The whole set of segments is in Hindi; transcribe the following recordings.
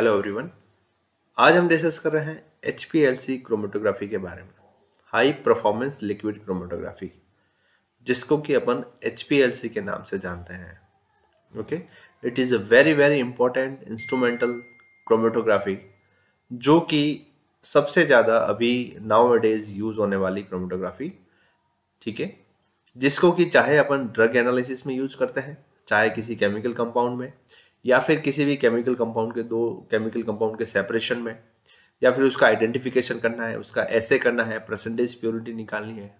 हेलो एवरीवन आज हम डिस्कस कर रहे हैं H P L C chromatography के बारे में हाई परफॉर्मेंस लिक्विड क्रोमेटोग्राफी जिसको कि अपन एच पी एल सी के नाम से जानते हैं okay it is a very very important instrumental chromatography जो कि सबसे ज़्यादा अभी नाउ डेज यूज़ होने वाली क्रोमेटोग्राफी ठीक है जिसको कि चाहे अपन ड्रग एनालिसिस में यूज करते हैं चाहे किसी केमिकल कंपाउंड में या फिर किसी भी केमिकल कंपाउंड के दो केमिकल कंपाउंड के सेपरेशन में या फिर उसका आइडेंटिफिकेशन करना है उसका ऐसे करना है परसेंटेज प्योरिटी निकालनी है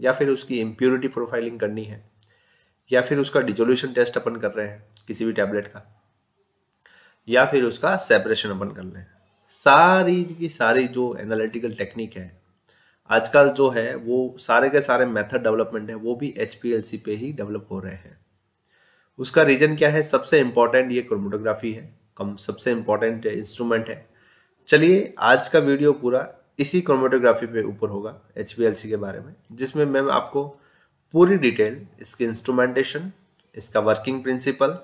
या फिर उसकी इम्प्योरिटी प्रोफाइलिंग करनी है या फिर उसका डिजोल्यूशन टेस्ट अपन कर रहे हैं किसी भी टैबलेट का या फिर उसका सेपरेशन अपन कर रहे हैं सारी की सारी जो एनालिटिकल टेक्निक है आजकल जो है वो सारे के सारे मेथड डेवलपमेंट है वो भी एच पे ही डेवलप हो रहे हैं उसका रीजन क्या है सबसे इंपॉर्टेंट ये क्रोमोटोग्राफी है कम सबसे इंपॉर्टेंट इंस्ट्रूमेंट है चलिए आज का वीडियो पूरा इसी क्रोमेटोग्राफी पे ऊपर होगा एच के बारे में जिसमें मैम आपको पूरी डिटेल इसके इंस्ट्रूमेंटेशन इसका वर्किंग प्रिंसिपल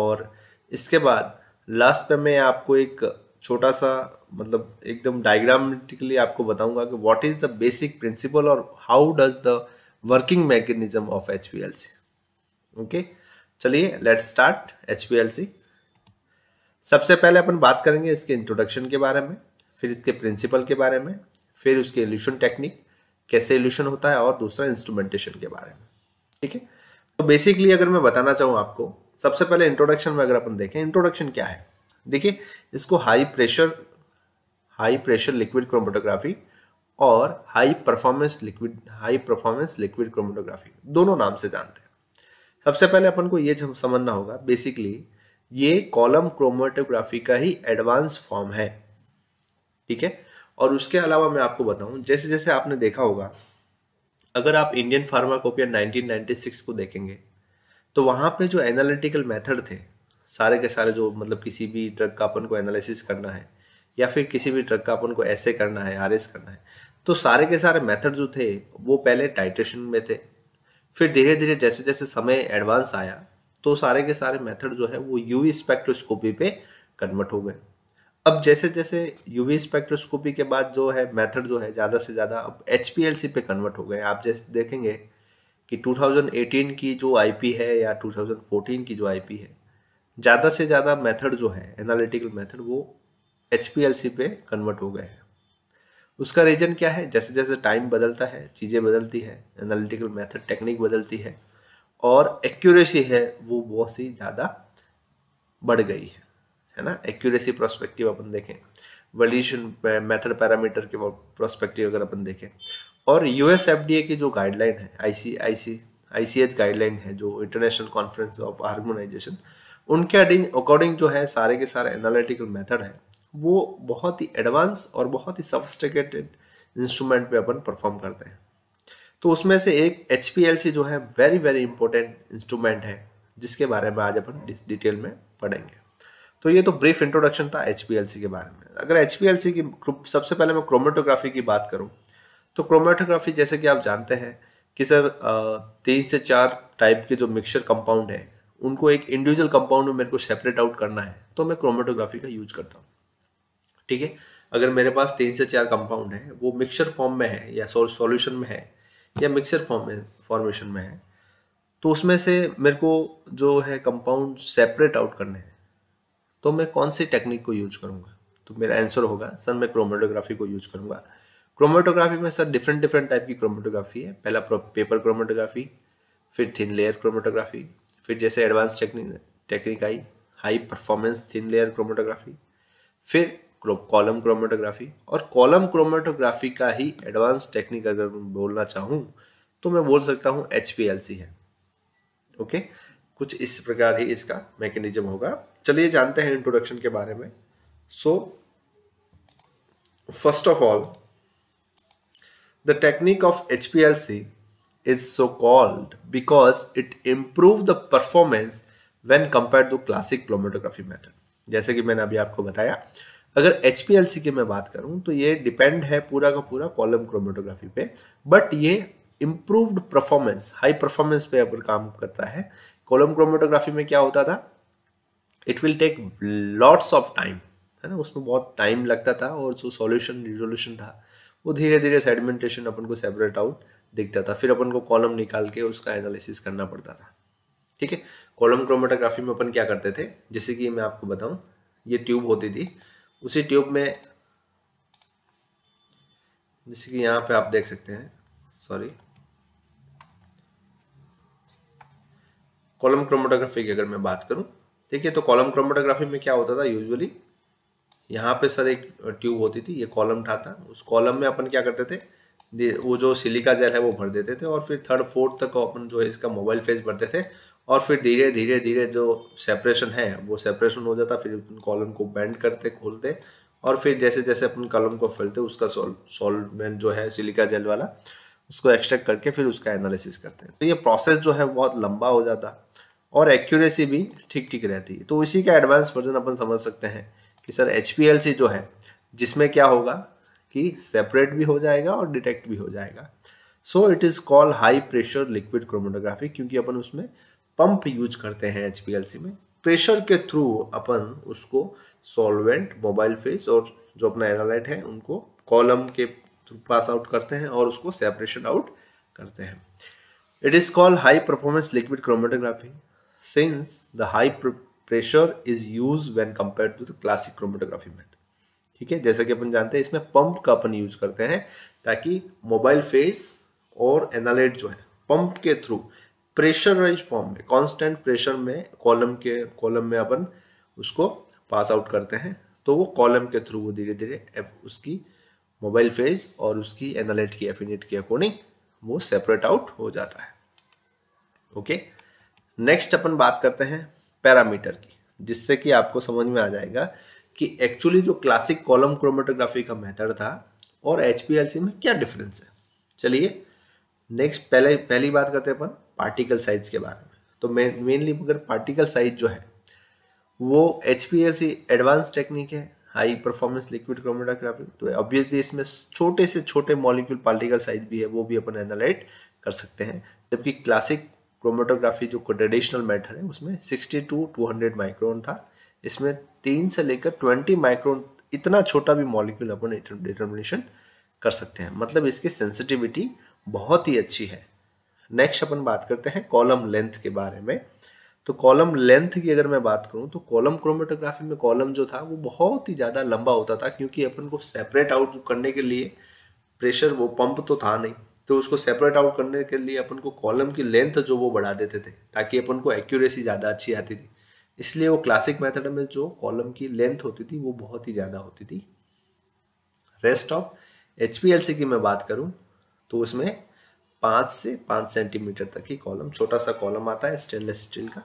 और इसके बाद लास्ट पे मैं आपको एक छोटा सा मतलब एकदम डायग्रामेटिकली आपको बताऊंगा कि what is the basic principle और how does the working mechanism of H okay चलिए लेट स्टार्ट एच सबसे पहले अपन बात करेंगे इसके इंट्रोडक्शन के बारे में फिर इसके प्रिंसिपल के बारे में फिर उसके एल्यूशन टेक्निक कैसे एल्यूशन होता है और दूसरा इंस्ट्रूमेंटेशन के बारे में ठीक है तो बेसिकली अगर मैं बताना चाहूँ आपको सबसे पहले इंट्रोडक्शन में अगर अपन देखें इंट्रोडक्शन क्या है देखिए इसको high pressure high pressure liquid chromatography और high performance liquid high performance liquid chromatography दोनों नाम से जानते हैं सबसे पहले अपन को ये समझना होगा बेसिकली ये कॉलम क्रोमेटोग्राफी का ही एडवांस फॉर्म है ठीक है और उसके अलावा मैं आपको बताऊं जैसे जैसे आपने देखा होगा अगर आप इंडियन फार्माकोपिया 1996 को देखेंगे तो वहां पे जो एनालिटिकल मेथड थे सारे के सारे जो मतलब किसी भी ड्रग का अपन को एनालिसिस करना है या फिर किसी भी ड्रग का अपन को ऐसे करना है आर करना है तो सारे के सारे मेथड जो थे वो पहले टाइट्रेशन में थे फिर धीरे धीरे जैसे जैसे समय एडवांस आया तो सारे के सारे मेथड जो है वो यूवी स्पेक्ट्रोस्कोपी पे कन्वर्ट हो गए अब जैसे जैसे यूवी स्पेक्ट्रोस्कोपी के बाद जो है मेथड जो है ज़्यादा से ज़्यादा अब एच पे कन्वर्ट हो गए आप जैसे देखेंगे कि 2018 की जो आईपी है या 2014 की जो आईपी है ज़्यादा से ज़्यादा मेथड जो है एनालिटिकल मेथड वो एच पे कन्वर्ट हो गए हैं उसका रीजन क्या है जैसे जैसे टाइम बदलता है चीज़ें बदलती है एनालिटिकल मेथड टेक्निक बदलती है और एक्यूरेसी है वो बहुत सी ज़्यादा बढ़ गई है है ना एक्यूरेसी प्रोस्पेक्टिव अपन देखें वॉल्यूशन मेथड पैरामीटर के प्रोस्पेक्टिव अगर अपन देखें और यूएस एफडीए की जो गाइडलाइन है आईसी आईसी आईसीएच गाइडलाइन है जो इंटरनेशनल कॉन्फ्रेंस ऑफ हार्मोनाइजेशन उनके अकॉर्डिंग जो है सारे के सारे एनालिटिकल मेथड है वो बहुत ही एडवांस और बहुत ही सफिस्टिकेटेड इंस्ट्रूमेंट पे अपन परफॉर्म करते हैं तो उसमें से एक एच जो है वेरी वेरी इंपॉर्टेंट इंस्ट्रूमेंट है जिसके बारे में आज अपन डिटेल में पढ़ेंगे तो ये तो ब्रीफ इंट्रोडक्शन था एच के बारे में अगर एच की सबसे पहले मैं क्रोमेटोग्राफी की बात करूँ तो क्रोमेटोग्राफी जैसे कि आप जानते हैं कि सर तीन से चार टाइप के जो मिक्सचर कंपाउंड है उनको एक इंडिविजुअल कंपाउंड में मेरे को सेपरेट आउट करना है तो मैं क्रोमेटोग्राफी का यूज करता हूँ ठीक है अगर मेरे पास तीन से चार कंपाउंड है वो मिक्सचर फॉर्म में है या सॉल्यूशन में है या मिक्सचर फॉर्म में फॉर्मेशन में है तो उसमें से मेरे को जो है कंपाउंड सेपरेट आउट करने हैं तो मैं कौन सी टेक्निक को यूज करूँगा तो मेरा आंसर होगा सर मैं क्रोमेटोग्राफी को यूज करूँगा क्रोमेटोग्राफी में सर डिफरेंट डिफरेंट टाइप की क्रोमेटोग्राफी है पहला पेपर क्रोमेटोग्राफी फिर थिन लेयर क्रोमेटोग्राफी फिर जैसे advance technique technique I high performance thin layer chromatography फिर कॉलम क्रोमेटोग्राफी और कॉलम क्रोमेटोग्राफी का ही एडवांस टेक्निक अगर बोलना चाहूँ तो मैं बोल सकता हूँ एच है ओके कुछ इस प्रकार ही इसका मैकेनिज्म होगा चलिए जानते हैं इंट्रोडक्शन के बारे में so first of all the technique of HPLC is so called because it improve the performance when compare to classic chromatography method जैसे कि मैंने अभी आपको बताया अगर एच की मैं बात करूं तो ये डिपेंड है पूरा का पूरा कॉलम क्रोमेटोग्राफी पे बट ये इम्प्रूव्ड परफॉर्मेंस हाई परफॉर्मेंस पे अगर काम करता है कॉलम क्रोमेटोग्राफी में क्या होता था it will take lots of time है ना उसमें बहुत टाइम लगता था और जो सॉल्यूशन रिजोल्यूशन था वो धीरे धीरे सेडिमेंटेशन अपन को सेपरेट आउट दिखता था फिर अपन को कॉलम निकाल के उसका एनालिसिस करना पड़ता था ठीक है कॉलम क्रोमेटोग्राफी में अपन क्या करते थे जैसे कि मैं आपको बताऊं ये ट्यूब होती थी उसी ट्यूब में जैसे कि यहाँ पे आप देख सकते हैं सॉरी कॉलम क्रोमोटोग्राफी की अगर मैं बात करूँ है तो कॉलम क्रोमोटोग्राफी में क्या होता था यूजुअली यहाँ पे सर एक ट्यूब होती थी ये कॉलम था, था उस कॉलम में अपन क्या करते थे वो जो सिलिका जेल है वो भर देते थे और फिर थर्ड फोर्थ तक अपन जो है इसका मोबाइल फेज भरते थे और फिर धीरे धीरे धीरे जो सेपरेशन है वो सेपरेशन हो जाता फिर कॉलम को बैंड करते खोलते और फिर जैसे जैसे अपन कॉलम को फैलते उसका सॉल्वेंट जो है सिलिका जेल वाला उसको एक्सट्रैक्ट करके फिर उसका एनालिसिस करते हैं तो ये प्रोसेस जो है बहुत लंबा हो जाता और एक्यूरेसी भी ठीक ठीक रहती है तो इसी का एडवांस वर्जन अपन समझ सकते हैं कि सर एच जो है जिसमें क्या होगा कि सेपरेट भी हो जाएगा और डिटेक्ट भी हो जाएगा so it is called high pressure liquid chromatography क्योंकि अपन उसमें पंप यूज करते हैं एच में प्रेशर के थ्रू अपन उसको सॉल्वेंट मोबाइल फेस और जो अपना एनालाइट है उनको कॉलम के थ्रू पास आउट करते हैं और उसको सेपरेशन आउट करते हैं it is called high performance liquid chromatography since the high pressure is use when compare to the classic chromatography method ठीक है जैसा कि अपन जानते हैं इसमें पंप का अपन यूज करते हैं ताकि मोबाइल फेस और एनालाइट जो है पंप के थ्रू राइज फॉर्म में कांस्टेंट प्रेशर में कॉलम के कॉलम में अपन उसको पास आउट करते हैं तो वो कॉलम के थ्रू वो धीरे धीरे उसकी मोबाइल फेज और उसकी एनालिट की एफिनिट के अकॉर्डिंग वो सेपरेट आउट हो जाता है ओके नेक्स्ट अपन बात करते हैं पैरामीटर की जिससे कि आपको समझ में आ जाएगा कि एक्चुअली जो क्लासिक कॉलम क्रोमेटोग्राफी का मेथड था और एच में क्या डिफरेंस है चलिए नेक्स्ट पहले पहली बात करते हैं अपन पार्टिकल साइज के बारे में तो मेनली अगर पार्टिकल साइज जो है वो एच एडवांस टेक्निक है हाई परफॉर्मेंस लिक्विड क्रोमेटोग्राफी तो ऑब्वियसली इसमें छोटे से छोटे मॉलिक्यूल पार्टिकल साइज भी है वो भी अपन एनालाइट कर सकते हैं जबकि क्लासिक क्रोमेटोग्राफी जो ट्रेडिशनल मैटर है उसमें 60 टू 200 माइक्रोन था इसमें तीन से लेकर 20 माइक्रोन इतना छोटा भी मॉलिक्यूल अपन डिटर्मिनेशन कर सकते हैं मतलब इसकी सेंसिटिविटी बहुत ही अच्छी है नेक्स्ट अपन बात करते हैं कॉलम लेंथ के बारे में तो कॉलम लेंथ की अगर मैं बात करूं तो कॉलम क्रोमेटोग्राफी में कॉलम जो था वो बहुत ही ज़्यादा लंबा होता था क्योंकि अपन को सेपरेट आउट करने के लिए प्रेशर वो पंप तो था नहीं तो उसको सेपरेट आउट करने के लिए अपन को कॉलम की लेंथ जो वो बढ़ा देते थे ताकि अपन को एक्यूरेसी ज़्यादा अच्छी आती थी इसलिए वो क्लासिक मेथड में जो कॉलम की लेंथ होती थी वो बहुत ही ज़्यादा होती थी रेस्ट ऑफ एच की मैं बात करूँ तो उसमें पाँच से पाँच सेंटीमीटर तक ही कॉलम छोटा सा कॉलम आता है स्टेनलेस स्टील का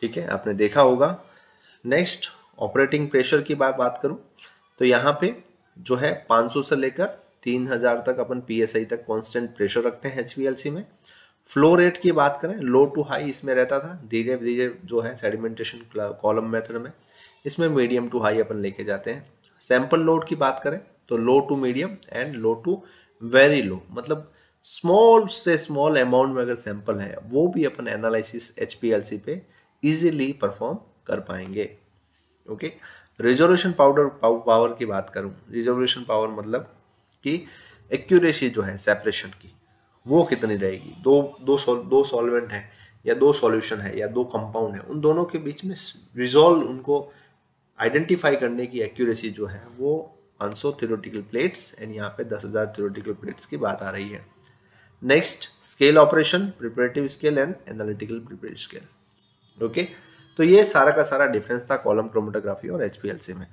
ठीक है आपने देखा होगा नेक्स्ट ऑपरेटिंग प्रेशर की बात बात करूं तो यहाँ पे जो है 500 से लेकर 3000 तक अपन पीएसआई तक कांस्टेंट प्रेशर रखते हैं एच में फ्लो रेट की बात करें लो टू हाई इसमें रहता था धीरे धीरे जो है सेडिमेंटेशन कॉलम मेथड में इसमें मीडियम टू हाई अपन लेके जाते हैं सैंपल लोड की बात करें तो low to medium and low to very low मतलब स्मॉल से स्मॉल अमाउंट में अगर सैंपल है वो भी अपन एनालिसिस एच पे इजीली परफॉर्म कर पाएंगे ओके रिजोल्यूशन पाउडर पावर की बात करूं रिजोल्यूशन पावर मतलब कि एक्यूरेसी जो है सेपरेशन की वो कितनी रहेगी दो दो सॉल दो सॉल्वेंट है या दो सॉल्यूशन है या दो कंपाउंड है उन दोनों के बीच में रिजॉल्व उनको आइडेंटिफाई करने की एक्यूरेसी जो है वो सौ थ्योरेटिकल प्लेट्स एंड यहाँ पे हज़ार थ्योरेटिकल प्लेट्स की बात आ रही है next scale operation preparative scale and analytical preparative scale okay तो ये सारा का सारा डिफरेंस था कॉलम क्रोमेटोग्राफी और एचपीएलसी में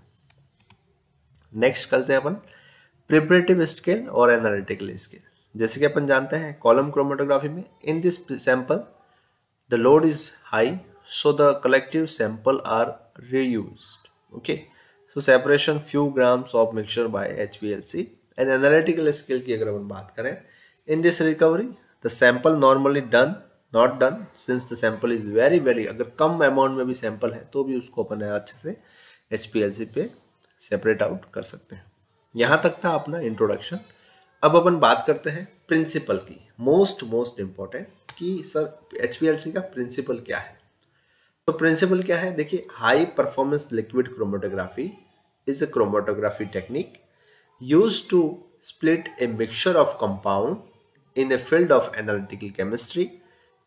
नेक्स्ट करते हैं अपन प्रिपरेटिव स्केल और एनालिटिकल स्केल जैसे कि अपन जानते हैं कॉलम क्रोमेटोग्राफी में in this sample the load is high so the collective sample are reuse okay so separation few grams of mixture by HPLC and analytical scale की अगर अपन बात करें In this recovery, the sample normally done not done since the sample is very very अगर कम अमाउंट में भी सैंपल है तो भी उसको अपन अच्छे से एच पे सेपरेट आउट कर सकते हैं यहाँ तक था अपना इंट्रोडक्शन अब अपन बात करते हैं प्रिंसिपल की मोस्ट मोस्ट इम्पॉर्टेंट कि sir H P L C का प्रिंसिपल क्या है तो प्रिंसिपल क्या है देखिए high performance liquid chromatography is a chromatography technique use to split a mixture of compound in the field of analytical chemistry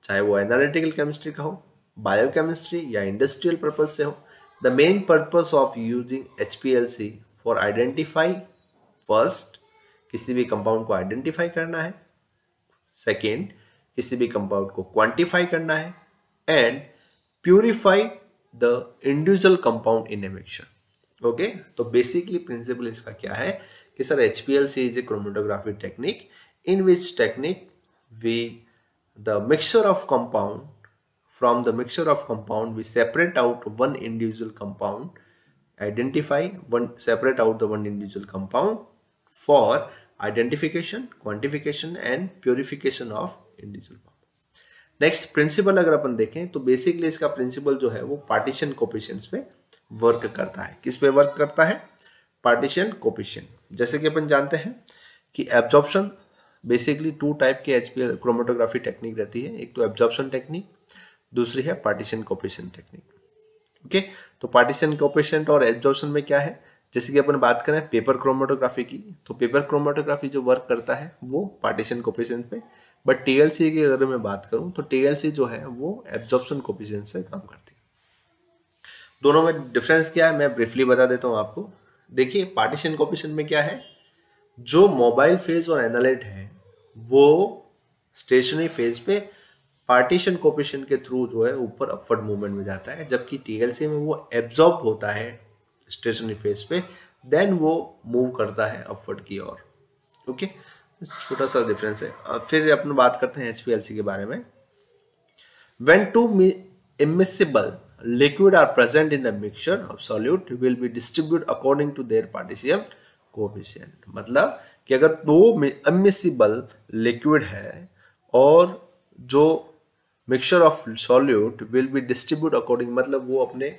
चाहे वो एनालिटिकल केमिस्ट्री का हो बायोकेमिस्ट्री या इंडस्ट्रियल पर्पज से हो the main purpose of using H P L C for identify first किसी भी कंपाउंड को आइडेंटिफाई करना है सेकेंड किसी भी कंपाउंड को क्वांटिफाई करना है and purify the individual compound in a okay तो बेसिकली प्रिंसिपल इसका क्या है कि sir H P L C is a chromatography technique in which technique we the mixture of compound from the mixture of compound we separate out one individual compound identify one separate out the one individual compound for identification quantification and purification of individual compound next principle अगर अपन देखें तो बेसिकली इसका प्रिंसिपल जो है वो पार्टीशन कोपिशंस पे वर्क करता है किस पे वर्क करता है पार्टीशन कोपिशन जैसे कि अपन जानते हैं कि एब्जॉर्प्शन बेसिकली टू टाइप के एच क्रोमेटोग्राफी टेक्निक रहती है एक तो एब्जॉर्प्शन टेक्निक दूसरी है पार्टीशन कॉपरेशन टेक्निक ओके तो पार्टीशन कॉपरेशन और एब्जॉर्प्शन में क्या है जैसे कि अपन बात करें पेपर क्रोमेटोग्राफी की तो पेपर क्रोमेटोग्राफी जो वर्क करता है वो पार्टीशन कॉपरेशन पे बट टीएलसी की अगर मैं बात करूं तो टीएलसी जो है वो एब्जॉर्प्शन कॉपरेशन से काम करती है दोनों में डिफरेंस क्या है मैं ब्रीफली बता देता हूँ आपको देखिए पार्टीशन कॉपरेशन में क्या है जो मोबाइल फेज और एनालाइट है वो स्टेशनरी फेज पे पार्टीशन कोपेशन के थ्रू जो है ऊपर अपवर्ड मूवमेंट में जाता है जबकि टीएलसी में वो एब्जॉर्ब होता है स्टेशनरी फेज पे देन वो मूव करता है अपवर्ड की ओर ओके छोटा सा डिफरेंस है फिर अपन बात करते हैं एच के बारे में when two immiscible liquid are present in the mixture of solute will be distribute according to their partition coefficient मतलब कि अगर दो अमिसिबल लिक्विड है और जो mixture of solute will be distribute according मतलब वो अपने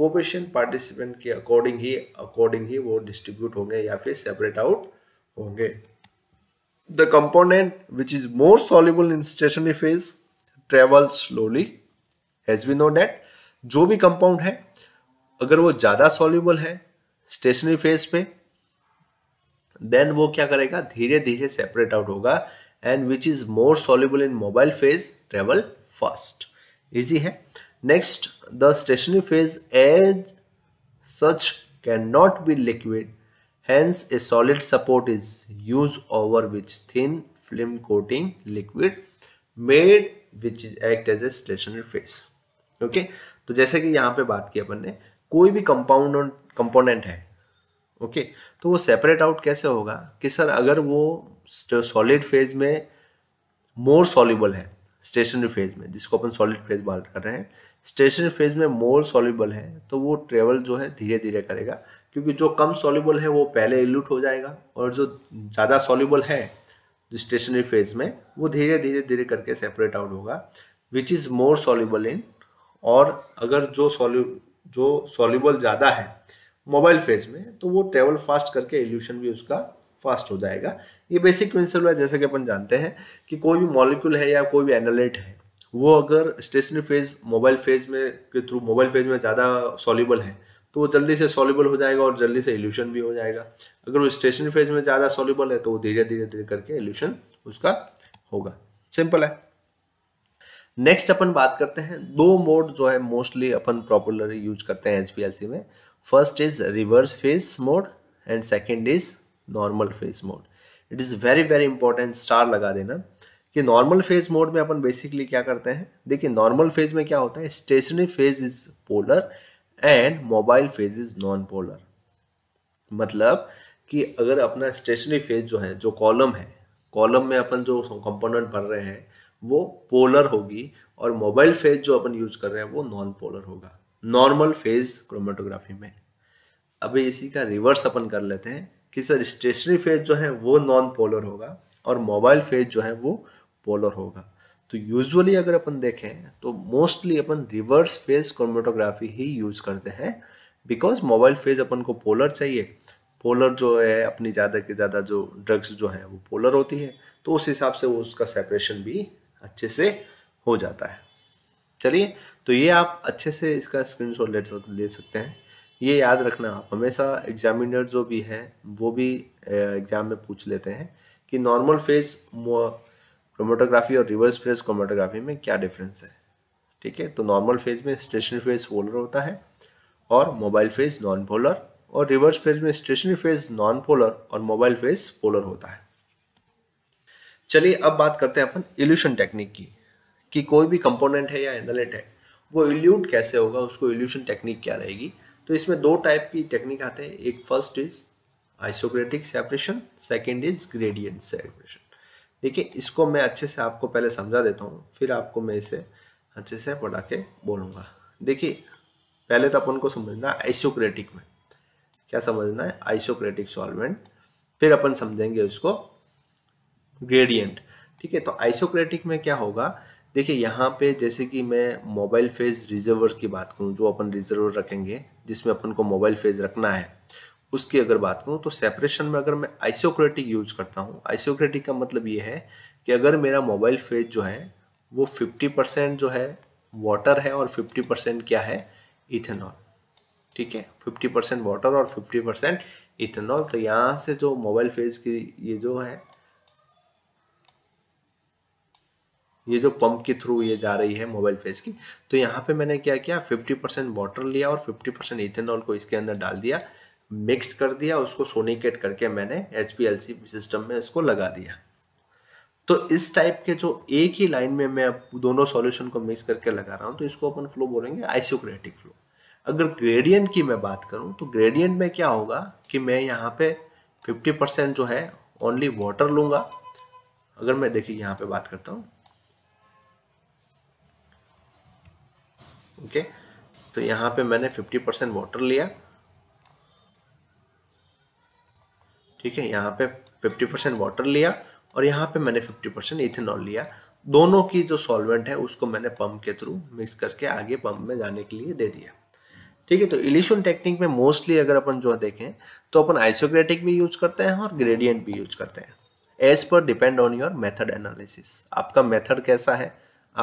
कोपेशन पार्टिसिपेंट के अकॉर्डिंग ही अकॉर्डिंग ही वो डिस्ट्रीब्यूट होंगे या फिर सेपरेट आउट होंगे the component which is more soluble in stationary phase travel slowly as we know that जो भी कंपाउंड है अगर वो ज़्यादा सॉल्यूबल है स्टेशनरी फेज पे देन वो क्या करेगा धीरे धीरे सेपरेट आउट होगा and which is more soluble in mobile phase travel fast easy है next the stationary phase as such can not be liquid hence a solid support is use over which thin film coating liquid made which is act as a stationary phase okay तो जैसे कि यहाँ पे बात की अपन ने कोई भी कंपाउंड कंपोनेंट है ओके okay, तो वो सेपरेट आउट कैसे होगा कि सर अगर वो सॉलिड फेज में मोर सॉलिबल है स्टेशनरी फेज में जिसको अपन सॉलिड फेज बात कर रहे हैं स्टेशनरी फेज में मोर सॉल्यूबल है तो वो ट्रेवल जो है धीरे धीरे करेगा क्योंकि जो कम सॉलिबल है वो पहले एल्यूट हो जाएगा और जो ज़्यादा सॉल्यूबल है स्टेशनरी फेज में वो धीरे धीरे धीरे करके सेपरेट आउट होगा विच इज़ मोर सॉल्यूबल इन और अगर जो सॉल्यू जो सॉल्यूबल ज़्यादा है मोबाइल फेज में तो वो ट्रेवल फास्ट करके एल्यूशन भी उसका फास्ट हो जाएगा ये बेसिक प्रिंसिपल है जैसे कि अपन जानते हैं कि कोई भी मॉलिक्यूल है या कोई भी एनालेट है वो अगर स्टेशनरी फेज मोबाइल फेज में के थ्रू मोबाइल फेज में ज़्यादा सॉल्यूबल है तो वो जल्दी से सॉल्यूबल हो जाएगा और जल्दी से एल्यूशन भी हो जाएगा अगर वो स्टेशनरी फेज में ज़्यादा सॉल्यूबल है तो वो धीरे धीरे धीरे करके एल्यूशन उसका होगा सिंपल है नेक्स्ट अपन बात करते हैं दो मोड जो है मोस्टली अपन प्रॉपुलर यूज करते हैं एच में first is reverse phase mode and second is normal phase mode it is very very important star लगा देना कि नॉर्मल फेज मोड में अपन बेसिकली क्या करते हैं देखिए नॉर्मल फेज में क्या होता है stationary phase is polar and mobile phase is non polar मतलब कि अगर अपना स्टेशनरी फेज जो है जो कॉलम है कॉलम में अपन जो कंपोनेंट भर रहे हैं वो पोलर होगी और मोबाइल फेज जो अपन यूज कर रहे हैं वो नॉन पोलर होगा नॉर्मल फेज क्रोमेटोग्राफी में अभी इसी का रिवर्स अपन कर लेते हैं कि सर स्टेशनरी फेज जो है वो नॉन पोलर होगा और मोबाइल फेज जो है वो पोलर होगा तो यूजुअली अगर अपन देखें तो मोस्टली अपन रिवर्स फेज क्रोमेटोग्राफी ही यूज करते हैं बिकॉज मोबाइल फेज अपन को पोलर चाहिए पोलर जो है अपनी ज़्यादा के ज़्यादा जो ड्रग्स जो हैं वो पोलर होती है तो उस हिसाब से वो उसका सेपरेशन भी अच्छे से हो जाता है चलिए तो ये आप अच्छे से इसका स्क्रीनशॉट ले ले सकते हैं ये याद रखना आप हमेशा एग्जामिनर जो भी है वो भी एग्जाम में पूछ लेते हैं कि नॉर्मल फेज क्रोमेटोग्राफी और रिवर्स फेज क्रोमेटोग्राफी में क्या डिफरेंस है ठीक है तो नॉर्मल फेज में स्टेशनरी फेज पोलर होता है और मोबाइल फेज नॉन पोलर और रिवर्स फेज में स्टेशनरी फेज नॉन पोलर और मोबाइल फेज पोलर होता है चलिए अब बात करते हैं अपन इल्यूशन टेक्निक की कि कोई भी कंपोनेंट है या एनलेट है वो इल्यूट कैसे होगा उसको इल्यूशन टेक्निक क्या रहेगी तो इसमें दो टाइप की टेक्निक आते हैं एक first is isocratic separation second is gradient separation देखिए इसको मैं अच्छे से आपको पहले समझा देता हूँ फिर आपको मैं इसे अच्छे से पढ़ा के बोलूँगा देखिए पहले तो अपन को समझना है आइसोक्रेटिक में क्या समझना है आइसोक्रेटिक सॉल्वेंट फिर अपन समझेंगे उसको ग्रेडियंट ठीक है तो आइसोक्रेटिक में क्या होगा देखिए यहाँ पे जैसे कि मैं मोबाइल फेज रिजर्वर की बात करूँ जो अपन रिजर्वर रखेंगे जिसमें अपन को मोबाइल फेज रखना है उसकी अगर बात करूँ तो सेपरेशन में अगर मैं आइसोक्रेटिक यूज करता हूँ आइसोक्रेटिक का मतलब ये है कि अगर मेरा मोबाइल फेज जो है वो 50 परसेंट जो है वाटर है और 50 परसेंट क्या है इथेनॉल ठीक है 50 परसेंट वाटर और 50 परसेंट इथेनॉल तो यहाँ से जो मोबाइल फेज की ये जो है ये जो पंप के थ्रू ये जा रही है मोबाइल फेस की तो यहाँ पे मैंने क्या किया 50 परसेंट वाटर लिया और 50 परसेंट इथेनॉल को इसके अंदर डाल दिया मिक्स कर दिया उसको सोनिकेट करके मैंने एच सिस्टम में इसको लगा दिया तो इस टाइप के जो एक ही लाइन में मैं दोनों सॉल्यूशन को मिक्स करके लगा रहा हूँ तो इसको अपन फ्लो बोलेंगे आइसोक्रेटिक फ्लो अगर ग्रेडियंट की मैं बात करूँ तो ग्रेडियंट में क्या होगा कि मैं यहाँ पे 50 परसेंट जो है ओनली वाटर लूँगा अगर मैं देखिए यहाँ पे बात करता हूँ ओके तो यहाँ पे मैंने 50 परसेंट वाटर लिया ठीक है यहाँ पे 50 परसेंट वाटर लिया और यहाँ पे मैंने 50 परसेंट इथेनॉल लिया दोनों की जो सॉल्वेंट है उसको मैंने पंप के थ्रू मिक्स करके आगे पंप में जाने के लिए दे दिया ठीक है तो इलिशन टेक्निक में मोस्टली अगर अपन जो देखें तो अपन आइसोक्रेटिक भी यूज करते हैं और ग्रेडियंट भी यूज करते हैं as per depend on your method analysis आपका मेथड कैसा है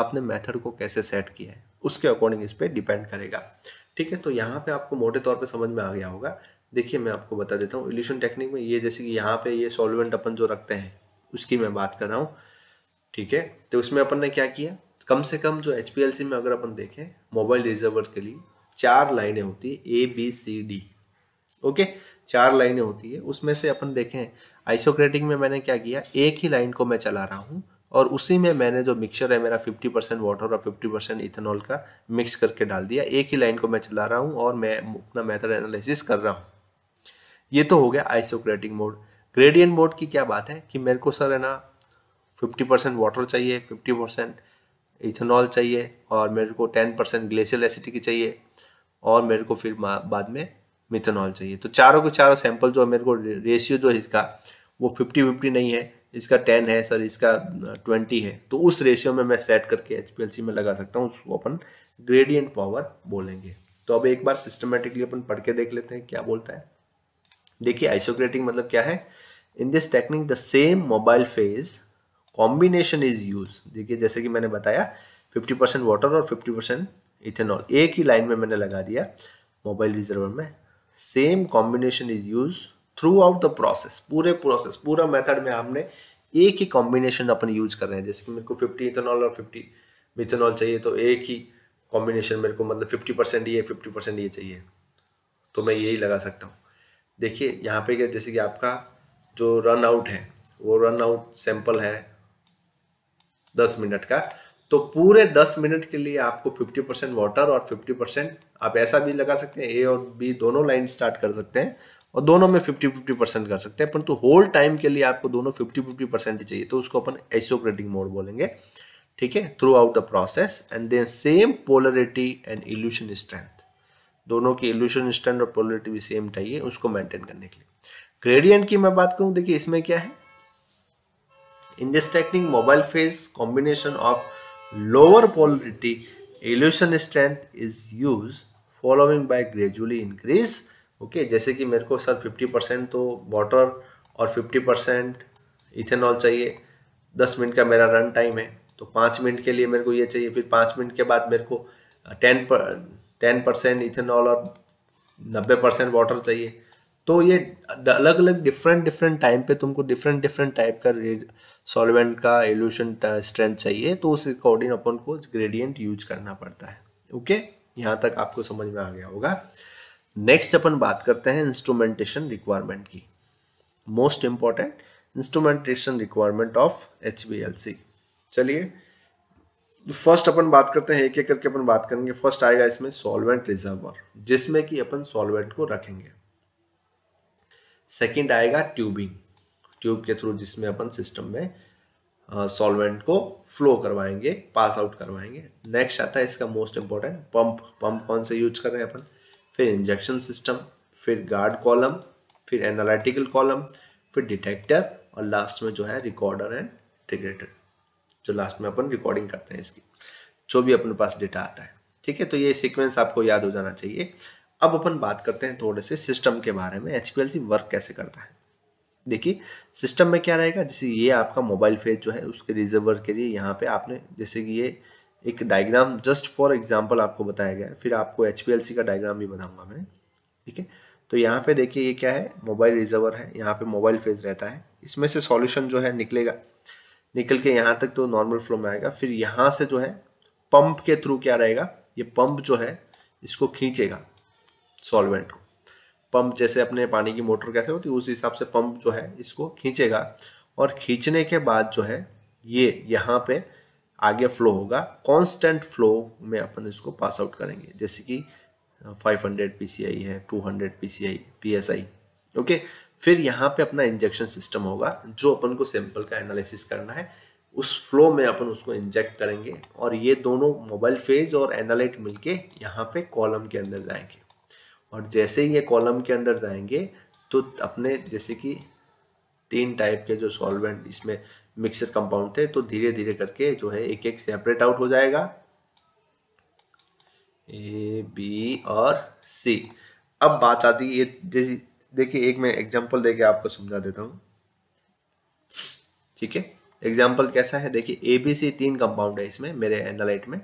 आपने मेथड को कैसे सेट किया है उसके अकॉर्डिंग इस पर डिपेंड करेगा ठीक है तो यहाँ पे आपको मोटे तौर पे समझ में आ गया होगा देखिए मैं आपको बता देता हूँ इल्यूशन टेक्निक में ये जैसे कि यहाँ पे ये सॉल्वेंट अपन जो रखते हैं उसकी मैं बात कर रहा हूँ ठीक है तो उसमें अपन ने क्या किया कम से कम जो एच में अगर अपन देखें मोबाइल रिजर्वर के लिए चार लाइनें होती है A B C D okay चार लाइनें होती है उसमें से अपन देखें आइसोक्रेटिक में मैंने क्या किया एक ही लाइन को मैं चला रहा हूँ और उसी में मैंने जो मिक्सचर है मेरा 50 परसेंट वाटर और 50 परसेंट इथेनॉल का मिक्स करके डाल दिया एक ही लाइन को मैं चला रहा हूँ और मैं अपना मेथड एनालिसिस कर रहा हूँ ये तो हो गया आइसोक्रेटिक मोड ग्रेडियंट मोड की क्या बात है कि मेरे को सर है ना फिफ्टी परसेंट वाटर चाहिए फिफ्टी परसेंट इथेनॉल चाहिए और मेरे को टेन परसेंट ग्लेशियल एसिडिटी चाहिए और मेरे को फिर बाद में मिथेनॉल चाहिए तो चारों के चारों सैंपल जो मेरे को रेशियो जो इसका वो फिफ्टी फिफ्टी नहीं है इसका टेन है सर इसका ट्वेंटी है तो उस रेशियो में मैं सेट करके एच में लगा सकता हूँ उसको अपन ग्रेडियंट पावर बोलेंगे तो अब एक बार सिस्टमेटिकली अपन पढ़ के देख लेते हैं क्या बोलता है देखिए आइसोक्रेटिंग मतलब क्या है in this technique the same mobile phase combination is use देखिए जैसे कि मैंने बताया 50 परसेंट वाटर और 50 परसेंट इथेनॉल एक ही लाइन में मैंने लगा दिया मोबाइल रिजर्वर में same combination is use throughout the process पूरे प्रोसेस पूरा मेथड में हमने एक ही कॉम्बिनेशन अपन यूज कर रहे हैं जैसे कि मेरे को फिफ्टी इथेनॉल और फिफ्टी मिथेनॉल चाहिए तो एक ही कॉम्बिनेशन मेरे को मतलब फिफ्टी परसेंट ये फिफ्टी परसेंट ये चाहिए तो मैं यही लगा सकता हूँ देखिए यहाँ पे जैसे कि आपका जो रन आउट है वो रन आउट सैंपल है दस मिनट का तो पूरे दस मिनट के लिए आपको फिफ्टी परसेंट वाटर और फिफ्टी परसेंट आप ऐसा भी लगा सकते हैं ए और बी दोनों लाइन स्टार्ट कर सकते हैं और दोनों में फिफ्टी फिफ्टी परसेंट कर सकते हैं परंतु होल टाइम के लिए आपको दोनों फिफ्टी फिफ्टी परसेंट चाहिए तो उसको अपन आइसोक्रेटिक मोड बोलेंगे ठीक है throughout the process and then same polarity and elution strength दोनों की इल्यूशन स्ट्रेंथ और पोलरिटी भी सेम चाहिए उसको मेंटेन करने के लिए ग्रेडियंट की मैं बात करूं देखिए इसमें क्या है in this technique mobile phase combination of lower polarity elution strength is use following by gradually increase okay जैसे कि मेरे को सर फिफ्टी परसेंट तो वाटर और फिफ्टी परसेंट इथेनॉल चाहिए दस मिनट का मेरा रन टाइम है तो पाँच मिनट के लिए मेरे को ये चाहिए फिर पाँच मिनट के बाद मेरे को टेन पर टेन परसेंट इथेनॉल और नब्बे परसेंट वाटर चाहिए तो ये अलग अलग डिफरेंट डिफरेंट टाइम पे तुमको डिफरेंट डिफरेंट टाइप का सॉल्वेंट का एल्यूशन स्ट्रेंथ चाहिए तो उस अकॉर्डिंग अपन को ग्रेडियंट यूज करना पड़ता है ओके यहाँ तक आपको समझ में आ गया होगा नेक्स्ट अपन बात करते हैं इंस्ट्रूमेंटेशन रिक्वायरमेंट की most important instrumentation requirement of H चलिए फर्स्ट अपन बात करते हैं एक एक करके अपन बात करेंगे फर्स्ट आएगा इसमें सॉल्वेंट रिजर्वर जिसमें कि अपन सॉल्वेंट को रखेंगे सेकंड आएगा ट्यूबिंग ट्यूब के थ्रू जिसमें अपन सिस्टम में सॉल्वेंट को फ्लो करवाएंगे पास आउट करवाएंगे नेक्स्ट आता है इसका मोस्ट इंपॉर्टेंट पंप पंप कौन से यूज कर रहे हैं अपन फिर इंजेक्शन सिस्टम फिर गार्ड कॉलम फिर एनालिटिकल कॉलम फिर डिटेक्टर और लास्ट में जो है रिकॉर्डर एंड इंटीग्रेटर जो लास्ट में अपन रिकॉर्डिंग करते हैं इसकी जो भी अपने पास डेटा आता है ठीक है तो ये सीक्वेंस आपको याद हो जाना चाहिए अब अपन बात करते हैं थोड़े से सिस्टम के बारे में एच वर्क कैसे करता है देखिए सिस्टम में क्या रहेगा जैसे ये आपका मोबाइल फेज जो है उसके रिजर्वर के लिए यहाँ पे आपने जैसे कि ये एक डायग्राम जस्ट फॉर एग्जाम्पल आपको बताया गया है फिर आपको एच का डायग्राम भी बनाऊंगा मैं ठीक है तो यहाँ पे देखिए ये क्या है मोबाइल रिजर्वर है यहाँ पे मोबाइल फेज रहता है इसमें से सॉल्यूशन जो है निकलेगा निकल के यहाँ तक तो नॉर्मल फ्लो में आएगा फिर यहाँ से जो है पंप के थ्रू क्या रहेगा ये पंप जो है इसको खींचेगा सॉल्वेंट को पंप जैसे अपने पानी की मोटर कैसे होती है उस हिसाब से पंप जो है इसको खींचेगा और खींचने के बाद जो है ये यहाँ पर आगे फ्लो होगा कांस्टेंट फ्लो में अपन इसको पास आउट करेंगे जैसे कि 500 पीसीआई है 200 पीसीआई पीएसआई ओके फिर यहाँ पे अपना इंजेक्शन सिस्टम होगा जो अपन को सैंपल का एनालिसिस करना है उस फ्लो में अपन उसको इंजेक्ट करेंगे और ये दोनों मोबाइल फेज और एनालाइट मिलके यहाँ पे कॉलम के अंदर जाएंगे और जैसे ही ये कॉलम के अंदर जाएंगे तो अपने जैसे कि तीन टाइप के जो सॉल्वेंट इसमें मिक्सर कंपाउंड थे तो धीरे धीरे करके जो है एक एक सेपरेट आउट हो जाएगा ए बी और सी अब बात आती है ये देखिए एक मैं एग्जांपल देके आपको समझा देता हूँ ठीक है एग्जाम्पल कैसा है देखिए ए बी सी तीन कंपाउंड है इसमें मेरे एनालाइट में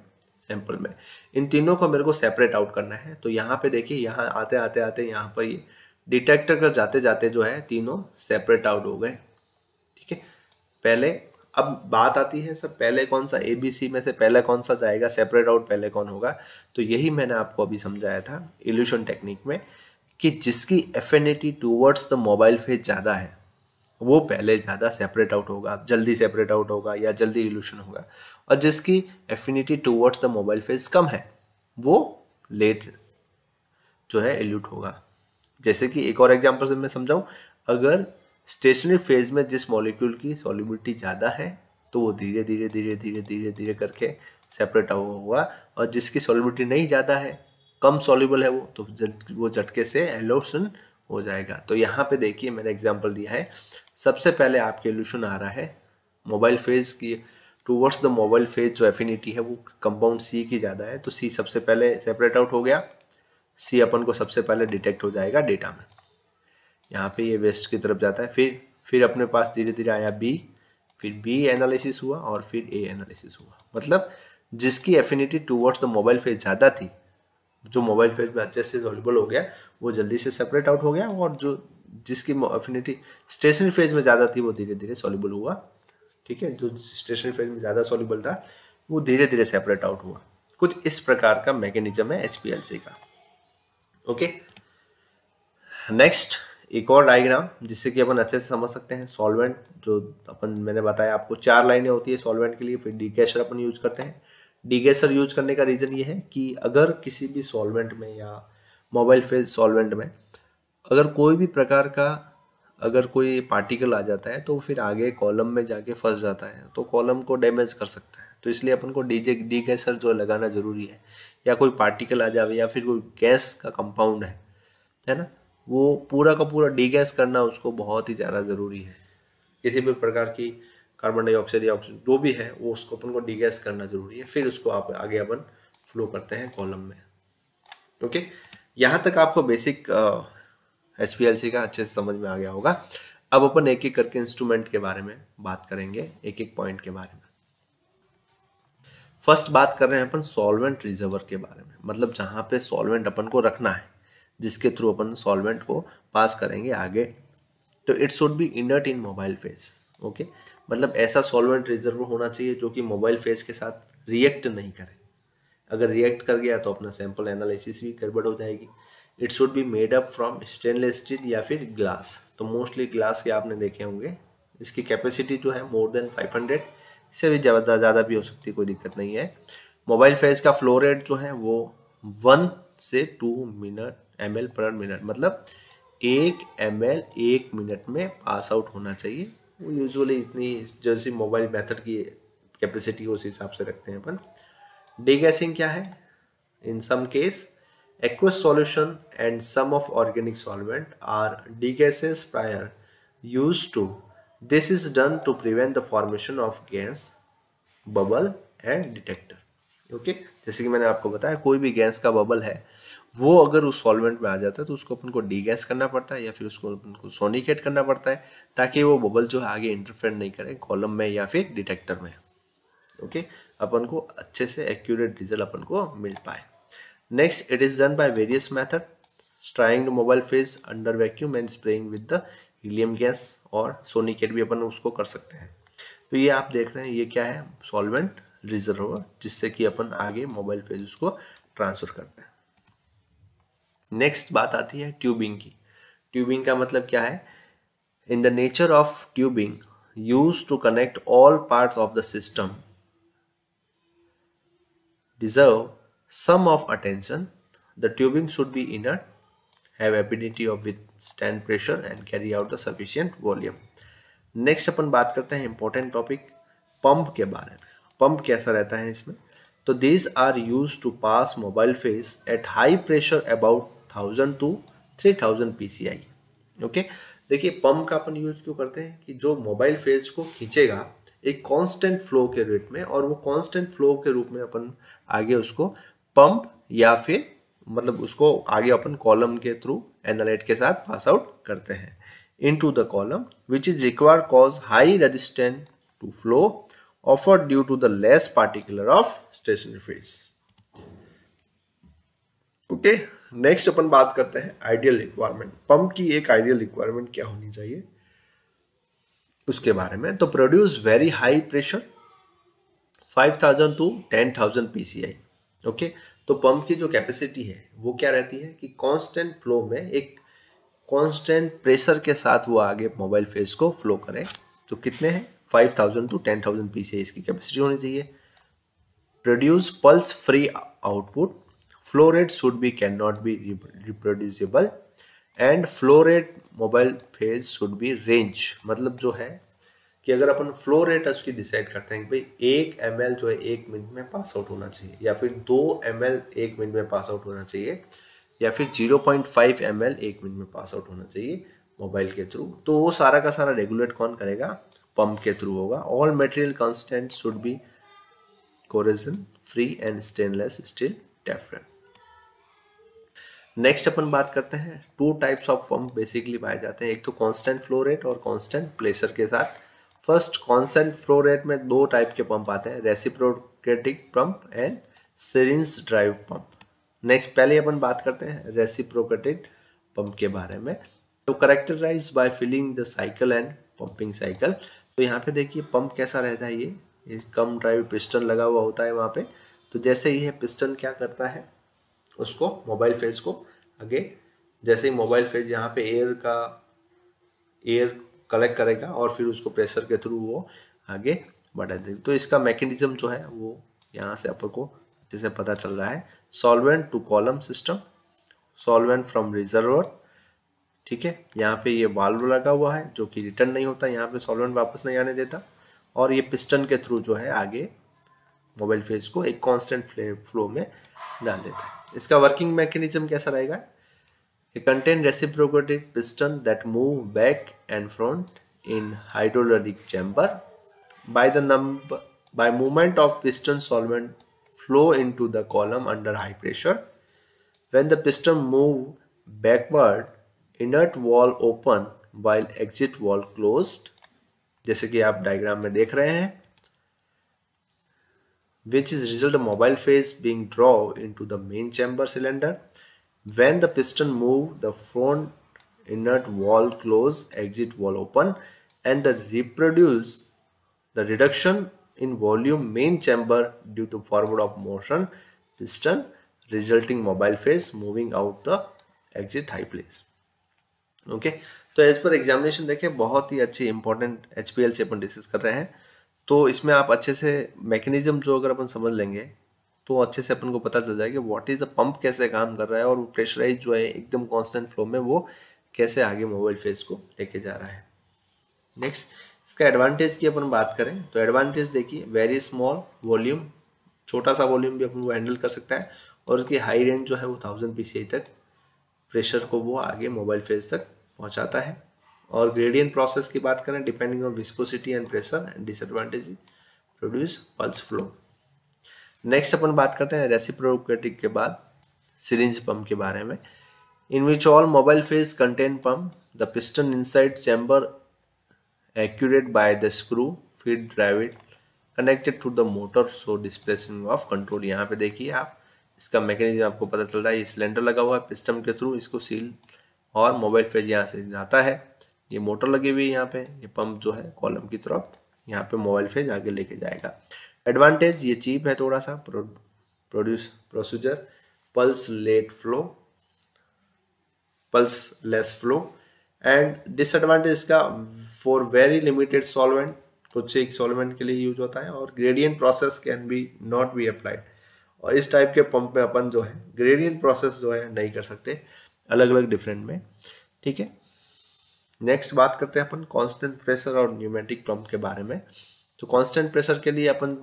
सैंपल में इन तीनों को मेरे को सेपरेट आउट करना है तो यहाँ पे देखिए यहाँ आते आते आते यहाँ पर ये डिटेक्टर कर जाते जाते जो है तीनों सेपरेट आउट हो गए ठीक है पहले अब बात आती है सर पहले कौन सा ए बी सी में से पहले कौन सा जाएगा सेपरेट आउट पहले कौन होगा तो यही मैंने आपको अभी समझाया था इल्यूशन टेक्निक में कि जिसकी affinity towards the mobile phase ज़्यादा है वो पहले ज़्यादा सेपरेट आउट होगा जल्दी सेपरेट आउट होगा या जल्दी इल्यूशन होगा और जिसकी affinity towards the mobile phase कम है वो लेट जो है एल्यूट होगा जैसे कि एक और एग्जाम्पल से मैं समझाऊँ अगर स्टेशनरी फेज में जिस मॉलिक्यूल की सॉलिबिलिटी ज़्यादा है तो वो धीरे धीरे धीरे धीरे धीरे धीरे करके सेपरेट हुआ और जिसकी सॉलिबिलिटी नहीं ज़्यादा है कम सॉल्यूबल है वो तो वो झटके से एलोशन हो जाएगा तो यहाँ पे देखिए मैंने एग्जाम्पल दिया है सबसे पहले आपके एल्यूशन आ रहा है मोबाइल फेज की टूवर्ड्स द मोबाइल फेज जो एफिनिटी है वो कंपाउंड सी की ज़्यादा है तो सी सबसे पहले सेपरेट आउट हो गया सी अपन को सबसे पहले डिटेक्ट हो जाएगा डेटा में यहाँ पे ये वेस्ट की तरफ जाता है फिर फिर अपने पास धीरे धीरे आया बी फिर बी एनालिसिस हुआ और फिर ए एनालिसिस हुआ मतलब जिसकी affinity towards the mobile phase ज़्यादा थी जो मोबाइल फेज में अच्छे से सोल्यूबल हो गया वो जल्दी से सेपरेट आउट हो गया और जो जिसकी एफिनिटी स्टेशनरी फेज में ज़्यादा थी वो धीरे धीरे सोल्यूबल हुआ ठीक है जो स्टेशनरी फेज में ज़्यादा सोल्यूबल था वो धीरे धीरे सेपरेट आउट हुआ कुछ इस प्रकार का मैकेनिज्म है एच का ओके नेक्स्ट एक और डायग्राम जिससे कि अपन अच्छे से समझ सकते हैं सॉल्वेंट जो अपन मैंने बताया आपको चार लाइनें होती है सॉल्वेंट के लिए फिर डीगैसर अपन यूज करते हैं डीगैसर यूज करने का रीज़न ये है कि अगर किसी भी सॉल्वेंट में या मोबाइल फेज सॉल्वेंट में अगर कोई भी प्रकार का अगर कोई पार्टिकल आ जाता है तो फिर आगे कॉलम में जाके फंस जाता है तो कॉलम को डैमेज कर सकता है तो इसलिए अपन को डीजे डी गैसर जो लगाना ज़रूरी है या कोई पार्टिकल आ जावे या फिर कोई गैस का कंपाउंड है है ना वो पूरा का पूरा डीगैस करना उसको बहुत ही ज़्यादा ज़रूरी है किसी भी प्रकार की कार्बन डाइऑक्साइड या ऑक्सीजन जो भी है वो उसको अपन को डीगैस करना ज़रूरी है फिर उसको आप आगे अपन फ्लो करते हैं कॉलम में ओके यहाँ तक आपको बेसिक एच uh, का अच्छे से समझ में आ गया होगा अब अपन एक एक करके इंस्ट्रूमेंट के बारे में बात करेंगे एक एक पॉइंट के बारे में फर्स्ट बात कर रहे हैं अपन सॉल्वेंट रिजर्वर के बारे में मतलब जहाँ पे सॉल्वेंट अपन को रखना है जिसके थ्रू अपन सॉल्वेंट को पास करेंगे आगे तो it should be inert in mobile phase okay मतलब ऐसा सॉल्वेंट रिजर्व होना चाहिए जो कि मोबाइल फेस के साथ रिएक्ट नहीं करे अगर रिएक्ट कर गया तो अपना सैंपल एनालिसिस भी गड़बड़ हो जाएगी it should be made up from stainless steel या फिर ग्लास तो मोस्टली ग्लास के आपने देखे होंगे इसकी कैपेसिटी जो है मोर देन 500 इससे भी ज़्यादा ज़्यादा भी हो सकती है कोई दिक्कत नहीं है मोबाइल फेस का फ्लो रेट जो है वो वन से two minute M L per minute मतलब एक एम एल एक मिनट में पास आउट होना चाहिए वो यूजुअली इतनी जैसी मोबाइल मेथड की कैपेसिटी उस हिसाब से रखते हैं अपन गैसिंग क्या है in some case aqueous solution and some of organic solvent are D degases prior use to this is done to prevent the formation of gas bubble and detector okay जैसे कि मैंने आपको बताया कोई भी गैस का बबल है वो अगर उस सॉल्वेंट में आ जाता है तो उसको अपन को डी गैस करना पड़ता है या फिर उसको अपन को सोनिकेट करना पड़ता है ताकि वो बबल जो है आगे इंटरफेयर नहीं करे कॉलम में या फिर डिटेक्टर में ओके अपन को अच्छे से एक्यूरेट रिजल्ट अपन को मिल पाए next it is done by various method stirring mobile phase under vacuum and spraying with the helium gas और सोनिकेट भी अपन उसको कर सकते हैं तो ये आप देख रहे हैं ये क्या है सॉल्वेंट रिजर्वर जिससे कि अपन आगे मोबाइल फेज उसको ट्रांसफर करते हैं नेक्स्ट बात आती है ट्यूबिंग की ट्यूबिंग का मतलब क्या है in the nature of tubing use to connect all part of the system some of attention the tubing should be be have ability of withstand pressure and carry out the sufficient volume next अपन बात करते हैं इंपॉर्टेंट टॉपिक पंप के बारे में पंप कैसा रहता है इसमें तो these are use to pass mobile phase at high pressure about thousand to three thousand P okay देखिए पंप का अपन यूज क्यों करते हैं कि जो मोबाइल फेज को खींचेगा एक कांस्टेंट फ्लो के रेट में और वो कांस्टेंट फ्लो के रूप में अपन आगे उसको पंप या फिर मतलब उसको आगे अपन कॉलम के थ्रू एनालाइट के साथ पास आउट करते हैं into the column which is require cause high resistant to flow offer due to the less particular of stationary phase okay next अपन बात करते हैं आइडियल रिक्वायरमेंट पंप की एक आइडियल रिक्वायरमेंट क्या होनी चाहिए उसके बारे में तो produce very high pressure 5000 to 10000 PCI okay तो पंप की जो कैपेसिटी है वो क्या रहती है कि कांस्टेंट फ्लो में एक कांस्टेंट प्रेशर के साथ वो आगे मोबाइल फेस को फ्लो करे तो कितने हैं 5000 टू 10000 पीसीआई इसकी कैपेसिटी होनी चाहिए produce pulse free output flow rate should be cannot be reproducible and flow rate mobile phase should be range मतलब जो है कि अगर अपन flow rate उसकी डिसाइड करते हैं कि भाई एक एम जो है एक मिनट में पास आउट होना चाहिए या फिर दो एम एक मिनट में पास आउट होना चाहिए या फिर जीरो पॉइंट फाइव एम एक मिनट में पास आउट होना चाहिए मोबाइल के थ्रू तो वो सारा का सारा रेगुलेट कौन करेगा पंप के थ्रू होगा all material constant should be corrosion free and stainless steel different next अपन बात करते हैं two types of pump basically पाए जाते हैं एक तो कांस्टेंट फ्लो रेट और कांस्टेंट प्लेसर के साथ फर्स्ट कांस्टेंट फ्लो रेट में दो टाइप के पंप आते हैं reciprocating pump and syringe drive pump next पहले अपन बात करते हैं रेसिप्रोकेटिक पंप के बारे में तो characterize by filling the cycle and pumping cycle तो यहाँ पे देखिए पंप कैसा रहता है ये, कम ड्राइव पिस्टन लगा हुआ होता है वहाँ पे तो जैसे यह पिस्टन क्या करता है उसको मोबाइल फेज को आगे जैसे ही मोबाइल फेज यहाँ पे एयर का एयर कलेक्ट करेगा और फिर उसको प्रेशर के थ्रू वो आगे बढ़ा देगा तो इसका मैकेनिज्म जो है वो यहाँ से अपन को अच्छे से पता चल रहा है solvent to column system solvent from reservoir ठीक है यहाँ पे ये वाल्व लगा हुआ है जो कि रिटर्न नहीं होता यहाँ पे सॉल्वेंट वापस नहीं आने देता और ये पिस्टन के थ्रू जो है आगे मोबाइल फेज को एक कांस्टेंट फ्लो में डाल देता है इसका वर्किंग मैकेनिज्म कैसा रहेगा a contain reciprocated piston that move back and front in hydrologic chamber by the number by movement of piston solvent flow into the column under high pressure when the piston move backward inlet valve open while exit valve close जैसे कि आप डायग्राम में देख रहे हैं which is result of mobile phase being draw into the main chamber cylinder. When the piston move, the front inert wall close, exit wall open and the reproduce the reduction in volume main chamber due to forward of motion piston resulting mobile phase moving out the exit high place. okay? तो एज पर एग्जामिनेशन देखिए बहुत ही अच्छी इंपॉर्टेंट एच से अपन डिस्कस कर रहे हैं तो इसमें आप अच्छे से मैकेनिज्म जो अगर अपन समझ लेंगे तो अच्छे से अपन को पता चल जाएगा व्हाट इज़ द पंप कैसे काम कर रहा है और प्रेशराइज जो है एकदम कांस्टेंट फ्लो में वो कैसे आगे मोबाइल फेज को लेके जा रहा है नेक्स्ट इसका एडवांटेज की अपन बात करें तो एडवांटेज देखिए वेरी स्मॉल वॉल्यूम छोटा सा वॉल्यूम भी अपन को हैंडल कर सकता है और उसकी हाई रेंज जो है वो थाउजेंड पी तक प्रेशर को वो आगे मोबाइल फेज तक पहुँचाता है और ग्रेडियंट प्रोसेस की बात करें depending on viscosity and pressure and disadvantage produce pulse flow next अपन बात करते हैं रेसिप्रोकेटिक के बाद सिरिंज पंप के बारे में in which all mobile phase contain pump the piston inside chamber accurate by the screw feed drive it connected to the motor so displacing of control यहाँ पे देखिए आप इसका मैकेनिज्म आपको पता चल रहा है ये सिलेंडर लगा हुआ है पिस्टम के थ्रू इसको सील और मोबाइल फेज यहाँ से जाता है ये मोटर लगी हुई है यहाँ पे ये पंप जो है कॉलम की तरफ यहाँ पे मोबाइल फेज आगे लेके जाएगा एडवांटेज ये चीप है थोड़ा सा produce procedure pulse let flow pulse less flow and disadvantage इसका फॉर वेरी लिमिटेड सॉल्वेंट कुछ एक सॉल्वेंट के लिए यूज होता है और gradient process can be not be applied और इस टाइप के पंप में अपन जो है ग्रेडियंट प्रोसेस जो है नहीं कर सकते अलग अलग डिफरेंट में ठीक है नेक्स्ट बात करते हैं अपन कांस्टेंट प्रेशर और न्यूमेटिक पम्प के बारे में तो कांस्टेंट प्रेशर के लिए अपन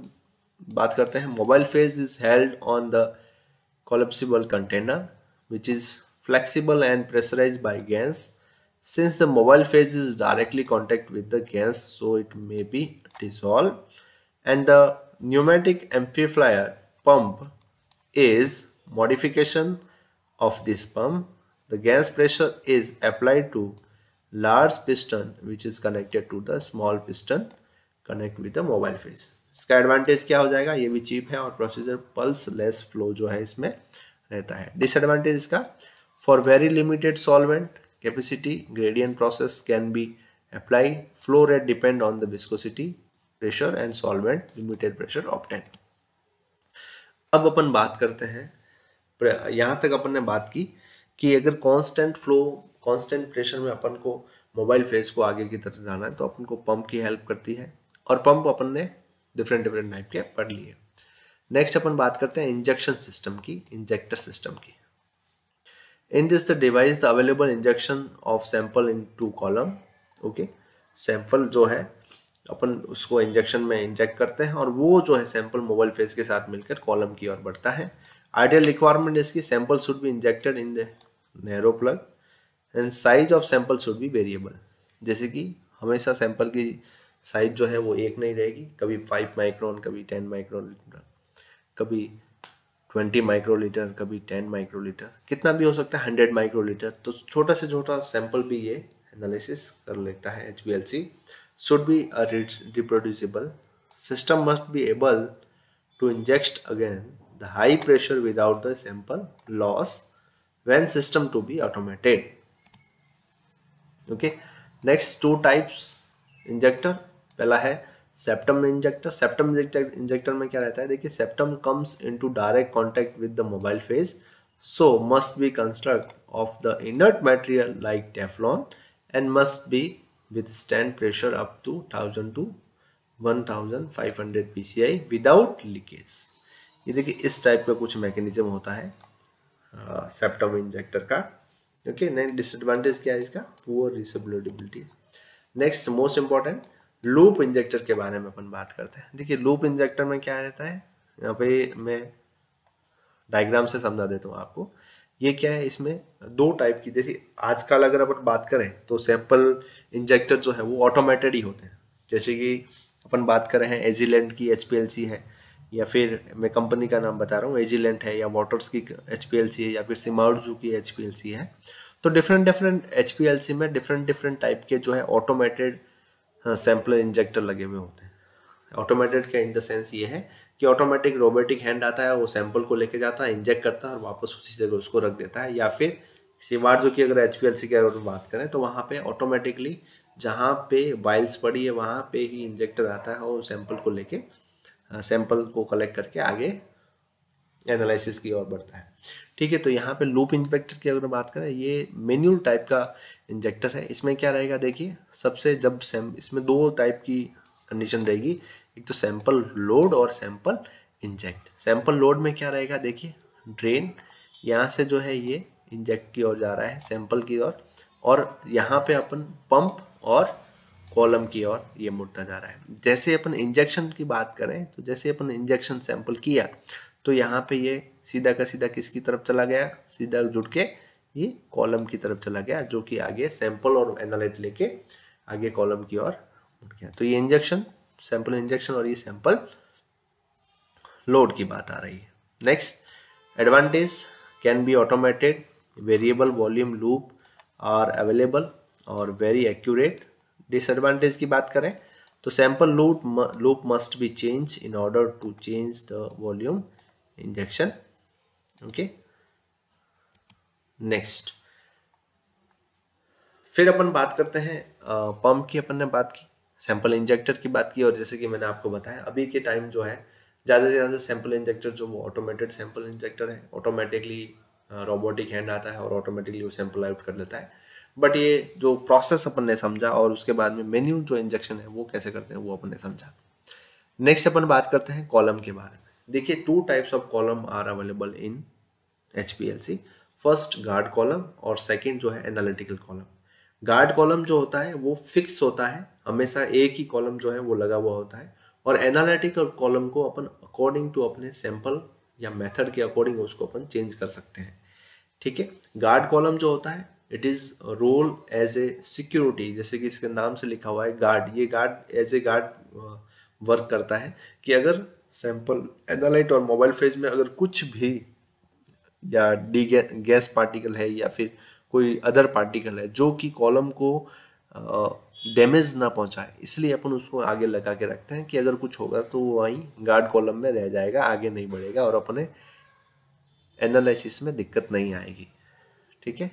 बात करते हैं mobile phase is held on the collapsible container which is flexible and pressurize by gas since the mobile phase is directly contact with the gas so it may be dissolve and the pneumatic amplifier pump is modification of this pump the gas pressure is applied to large piston which is connected to the small piston connect with the mobile phase इसका एडवांटेज क्या हो जाएगा ये भी चीप है और प्रोसीजर पल्स लेस फ्लो जो है इसमें रहता है डिसएडवांटेज इसका for very limited solvent capacity gradient process can be apply flow rate depend on the viscosity pressure and solvent limited pressure obtain अब अपन बात करते हैं यहाँ तक अपन ने बात की कि अगर कांस्टेंट फ्लो कांस्टेंट प्रेशर में अपन को मोबाइल फेस को आगे की तरफ जाना है तो अपन को पंप की हेल्प करती है और पंप अपन ने डिफरेंट डिफरेंट टाइप के पढ़ लिए नेक्स्ट अपन बात करते हैं इंजेक्शन सिस्टम की इंजेक्टर सिस्टम की in this the device the available injection of sample into column okay sample जो है अपन उसको इंजेक्शन में इंजेक्ट करते हैं और वो जो है सैंपल मोबाइल फेस के साथ मिलकर कॉलम की ओर बढ़ता है आइडियल रिक्वायरमेंट इसकी sample should be injected in narrow plug and size of sample should भी वेरिएबल जैसे कि हमेशा सैंपल की साइज जो है वो एक नहीं रहेगी कभी फाइव माइक्रोन कभी टेन माइक्रोलीटर कभी ट्वेंटी माइक्रोलीटर कभी टेन माइक्रोलीटर कितना भी हो सकता है हंड्रेड माइक्रोलीटर तो छोटा से छोटा सैंपल भी ये एनालिसिस कर लेता है H B L C should be a system must be able to inject again the high pressure without the sample loss when system to be automated okay next two types injector पहला है सेप्टम इंजेक्टर सेप्टम इंजेक्टर में क्या रहता है देखिए septum comes into direct contact with the mobile phase so must be construct of the inert material like Teflon and to be to pressure up to 1000 to 1500 pci without leakage ये देखिए इस टाइप का कुछ मैकेनिज्म होता है सेप्टम इंजेक्टर का ओके then डिसएडवांटेज क्या है इसका poor reproducibility next most important loop injector के बारे में अपन बात करते हैं देखिए लूप इंजेक्टर में क्या रहता है यहाँ पे मैं डायग्राम से समझा देता हूँ आपको ये क्या है इसमें दो टाइप की जैसे आजकल अगर अपन बात करें तो सैंपल इंजेक्टर जो है वो ऑटोमेटेड ही होते हैं जैसे कि अपन बात कर रहे हैं एजिलेंट की एच है या फिर मैं कंपनी का नाम बता रहा हूँ एजिलेंट है या वाटर्स की एच है या फिर सिमाउडजू की एच है तो डिफरेंट डिफरेंट एच में डिफरेंट डिफरेंट टाइप के जो है ऑटोमेटेड सैम्पलर इंजेक्टर लगे हुए होते हैं ऑटोमेटेड का इन द सेंस ये है कि ऑटोमेटिक रोबोटिक हैंड आता है वो सैंपल को लेके जाता है इंजेक्ट करता है और वापस उसी जगह उसको रख देता है या फिर सिवार जो कि अगर एच पी की अगर बात करें तो वहाँ पे ऑटोमेटिकली जहाँ पे वाइल्स पड़ी है वहाँ पे ही इंजेक्टर आता है और सैंपल को लेके सैंपल को कलेक्ट करके आगे एनालिसिस की ओर बढ़ता है ठीक है तो यहाँ पे लूप इंजेक्टर की अगर बात करें ये मेन्यूल टाइप का इंजेक्टर है इसमें क्या रहेगा देखिए सबसे जब सैम इसमें दो टाइप की कंडीशन रहेगी एक तो सैंपल लोड और सैंपल इंजेक्ट सैंपल लोड में क्या रहेगा देखिए ड्रेन यहाँ से जो है ये इंजेक्ट की ओर जा रहा है सैंपल की ओर और, और यहाँ पे अपन पंप और कॉलम की ओर ये मुड़ता जा रहा है जैसे अपन इंजेक्शन की बात करें तो जैसे अपन इंजेक्शन सैंपल किया तो यहाँ पे ये सीधा का सीधा किसकी तरफ चला गया सीधा जुड़ के ये कॉलम की तरफ चला गया जो कि आगे सैंपल और एनालाइट लेके आगे कॉलम की ओर मुड़ गया तो ये इंजेक्शन सैंपल इंजेक्शन और ये सैंपल लोड की बात आ रही है next advantage can be automated variable volume loop are available और वेरी एक्यूरेट डिसएडवांटेज की बात करें तो sample loop loop must be change in order to change the volume injection okay next फिर अपन बात करते हैं पंप की अपन ने बात की सैंपल इंजेक्टर की बात की और जैसे कि मैंने आपको बताया अभी के टाइम जो है ज़्यादा से ज़्यादा सैंपल इंजेक्टर जो वो ऑटोमेटेड सैंपल इंजेक्टर है ऑटोमेटिकली रोबोटिक हैंड आता है और ऑटोमेटिकली वो सैंपल आउट कर लेता है बट ये जो प्रोसेस अपन ने समझा और उसके बाद में मेन्यू जो इंजेक्शन है वो कैसे करते हैं वो अपन ने समझा नेक्स्ट अपन बात करते हैं कॉलम के बारे में देखिए two types of column are available in H first guard column और सेकेंड जो है एनालिटिकल कॉलम गार्ड कॉलम जो होता है वो फिक्स होता है हमेशा एक ही कॉलम जो है वो लगा हुआ होता है और एनालिटिकल कॉलम को अपन अकॉर्डिंग टू अपने सैंपल या मेथड के अकॉर्डिंग उसको अपन चेंज कर सकते हैं ठीक है गार्ड कॉलम जो होता है it is role as a security जैसे कि इसके नाम से लिखा हुआ है गार्ड ये guard as a guard work करता है कि अगर सैंपल एनालाइट और मोबाइल फेज में अगर कुछ भी या डी गैस पार्टिकल है या फिर कोई अदर पार्टिकल है जो कि कॉलम को डैमेज uh, ना पहुंचाए इसलिए अपन उसको आगे लगा के रखते हैं कि अगर कुछ होगा तो वो वहीं गार्ड कॉलम में रह जाएगा आगे नहीं बढ़ेगा और अपने एनालिसिस में दिक्कत नहीं आएगी ठीक है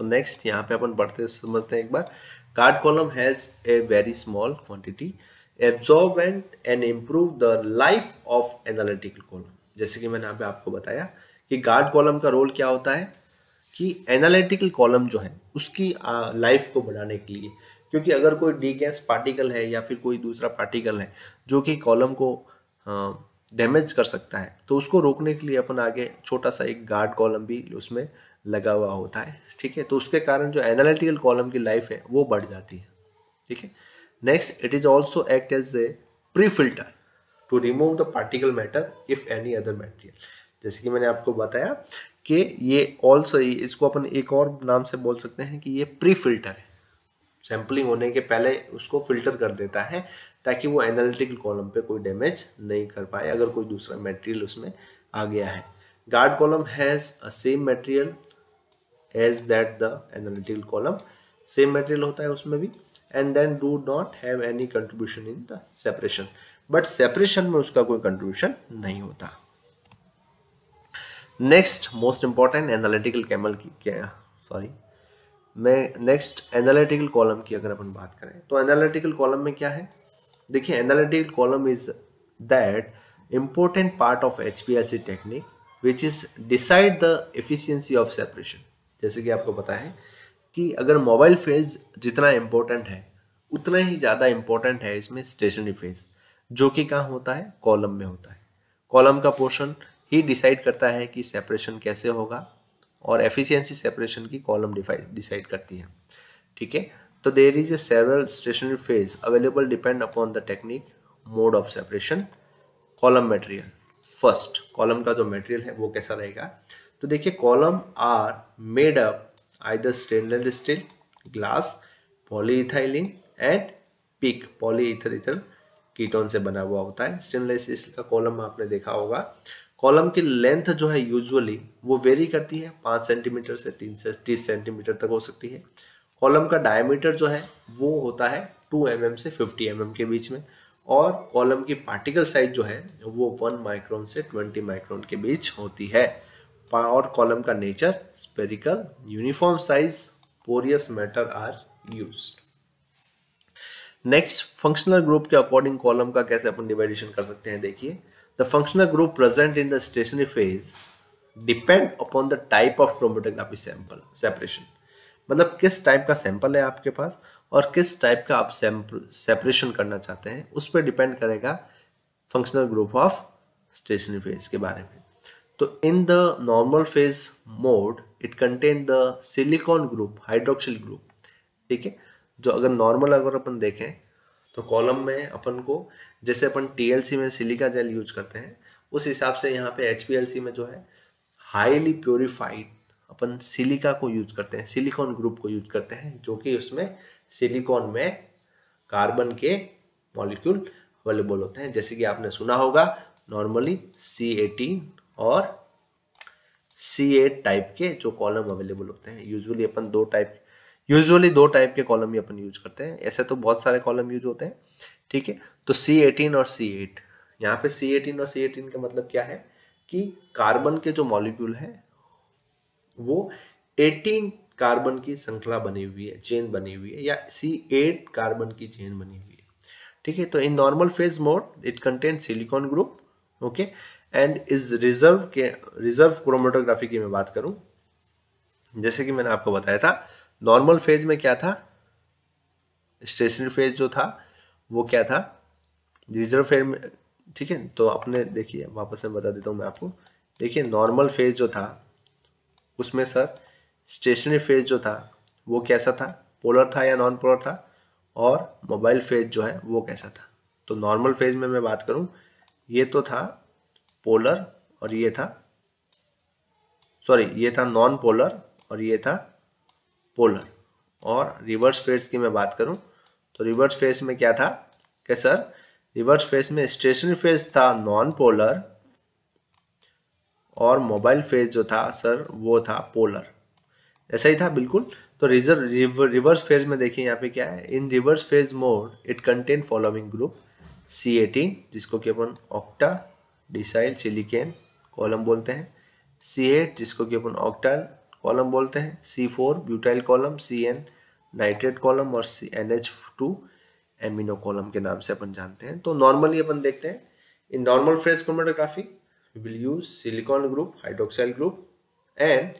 तो नेक्स्ट यहाँ पे अपन बढ़ते समझते हैं एक बार guard column has a very small quantity absorbent and improve the life of analytical column जैसे कि मैंने यहाँ पे आपको बताया कि गार्ड कॉलम का रोल क्या होता है कि एनालिटिकल कॉलम जो है उसकी लाइफ को बढ़ाने के लिए क्योंकि अगर कोई डी गैस पार्टिकल है या फिर कोई दूसरा पार्टिकल है जो कि कॉलम को डैमेज कर सकता है तो उसको रोकने के लिए अपन आगे छोटा सा एक गार्ड कॉलम भी उसमें लगा हुआ होता है ठीक है तो उसके कारण जो एनालिटिकल कॉलम की लाइफ है वो बढ़ जाती है ठीक है next it is also act as a pre filter to remove the particle matter if any other material जैसे कि मैंने आपको बताया कि ये ऑल्सो इसको अपन एक और नाम से बोल सकते हैं कि ये प्री फिल्टर है सैम्पलिंग होने के पहले उसको फिल्टर कर देता है ताकि वो एनालिटिकल कॉलम पे कोई डैमेज नहीं कर पाए अगर कोई दूसरा मटेरियल उसमें आ गया है guard column has a same material as that the analytical column same material होता है उसमें भी and then do not have any contribution in the separation but separation में उसका कोई कंट्रीब्यूशन नहीं होता नेक्स्ट मोस्ट इंपॉर्टेंट एनालिटिकल कैमल की क्या सॉरी मैं नेक्स्ट एनालिटिकल कॉलम की अगर अपन बात करें तो एनालिटिकल कॉलम में क्या है देखिए analytical column is that important part of HPLC technique which is decide the efficiency ऑफ सेपरेशन जैसे कि आपको पता है कि अगर मोबाइल फेज़ जितना इम्पोर्टेंट है उतना ही ज़्यादा इम्पोर्टेंट है इसमें स्टेशनरी फेज़ जो कि कहाँ होता है कॉलम में होता है कॉलम का पोर्शन ही डिसाइड करता है कि सेपरेशन कैसे होगा और एफिशिएंसी सेपरेशन की कॉलम डिसाइड करती है ठीक है तो there is a several stationary phase available depend upon the technique mode of separation column material first column का जो मटेरियल है वो कैसा रहेगा तो देखिए column are made up either stainless steel glass polyethylene and peek polyether ether ketone से बना हुआ होता है स्टेनलेस स्टील का कॉलम आपने देखा होगा कॉलम की लेंथ जो है यूजुअली वो वेरी करती है पाँच सेंटीमीटर से तीन से तीस सेंटीमीटर तक हो सकती है कॉलम का डायमीटर जो है वो होता है टू एम mm से फिफ्टी एम mm के बीच में और कॉलम की पार्टिकल साइज जो है वो वन माइक्रोन से ट्वेंटी माइक्रोन के बीच होती है और कॉलम का nature spherical uniform size porous matter are use next functional group के अकॉर्डिंग कॉलम का कैसे अपन डिवाइडेशन कर सकते हैं देखिए the functional group present in the stationary phase depend upon the type of chromatography sample separation मतलब किस टाइप का सैंपल है आपके पास और किस टाइप का आप सेपरेशन करना चाहते हैं उस पर डिपेंड करेगा functional group of stationary phase के बारे में तो in the normal phase mode it contain the silicon group hydroxyl group ठीक है जो अगर नॉर्मल अगर अपन देखें तो कॉलम में अपन को जैसे अपन टीएलसी में सिलिका जेल यूज करते हैं उस हिसाब से यहाँ पे एचपीएलसी में जो है हाईली प्योरीफाइड अपन सिलिका को यूज करते हैं सिलिकॉन ग्रुप को यूज करते हैं जो कि उसमें सिलिकॉन में कार्बन के मॉलिक्यूल अवेलेबल होते हैं जैसे कि आपने सुना होगा नॉर्मली सी एटीन और सी एट टाइप के जो कॉलम अवेलेबल होते हैं यूजुअली अपन दो टाइप यूजुअली दो टाइप के कॉलम ही अपन यूज करते हैं ऐसे तो बहुत सारे कॉलम यूज होते हैं ठीक है तो सी एटीन और सी एट यहाँ पे सी एटीन और सी एटीन का मतलब क्या है कि कार्बन के जो मॉलिक्यूल है वो 18 कार्बन की श्रृंखला बनी हुई है चेन बनी हुई है या सी एट कार्बन की चेन बनी हुई है ठीक है तो in normal phase mode it contain silicon group okay and is reverse के रिजर्व क्रोमेटोग्राफी की मैं बात करूं जैसे कि मैंने आपको बताया था नॉर्मल फेज में क्या था स्टेशनरी फेज जो था वो क्या था रिजर्व फेज में ठीक है तो अपने देखिए वापस मैं बता देता हूँ मैं आपको देखिए नॉर्मल फेज जो था उसमें सर स्टेशनरी फेज जो था वो कैसा था पोलर था या नॉन पोलर था और मोबाइल फेज जो है वो कैसा था तो नॉर्मल फेज में मैं बात करूँ ये तो था पोलर और ये था सॉरी ये था नॉन पोलर और ये था पोलर और रिवर्स फेस की मैं बात करूं तो रिवर्स फेस में क्या था क्या सर रिवर्स फेस में स्टेशनरी फेस था नॉन पोलर और मोबाइल फेस जो था सर वो था पोलर ऐसा ही था बिल्कुल तो रिजर्व रिवर्स फेज में देखिए यहाँ पे क्या है in reverse phase mode it contain following group C T जिसको कि अपन ऑक्टा डिसाइल सिलिकेन कॉलम बोलते हैं सी एट जिसको कि अपन ऑक्टाइल कॉलम बोलते हैं C four butyl column C N nitrate column और C N H two amino column के नाम से अपन जानते हैं तो नॉर्मली अपन देखते हैं in normal phase chromatography will use silicon group hydroxyl group and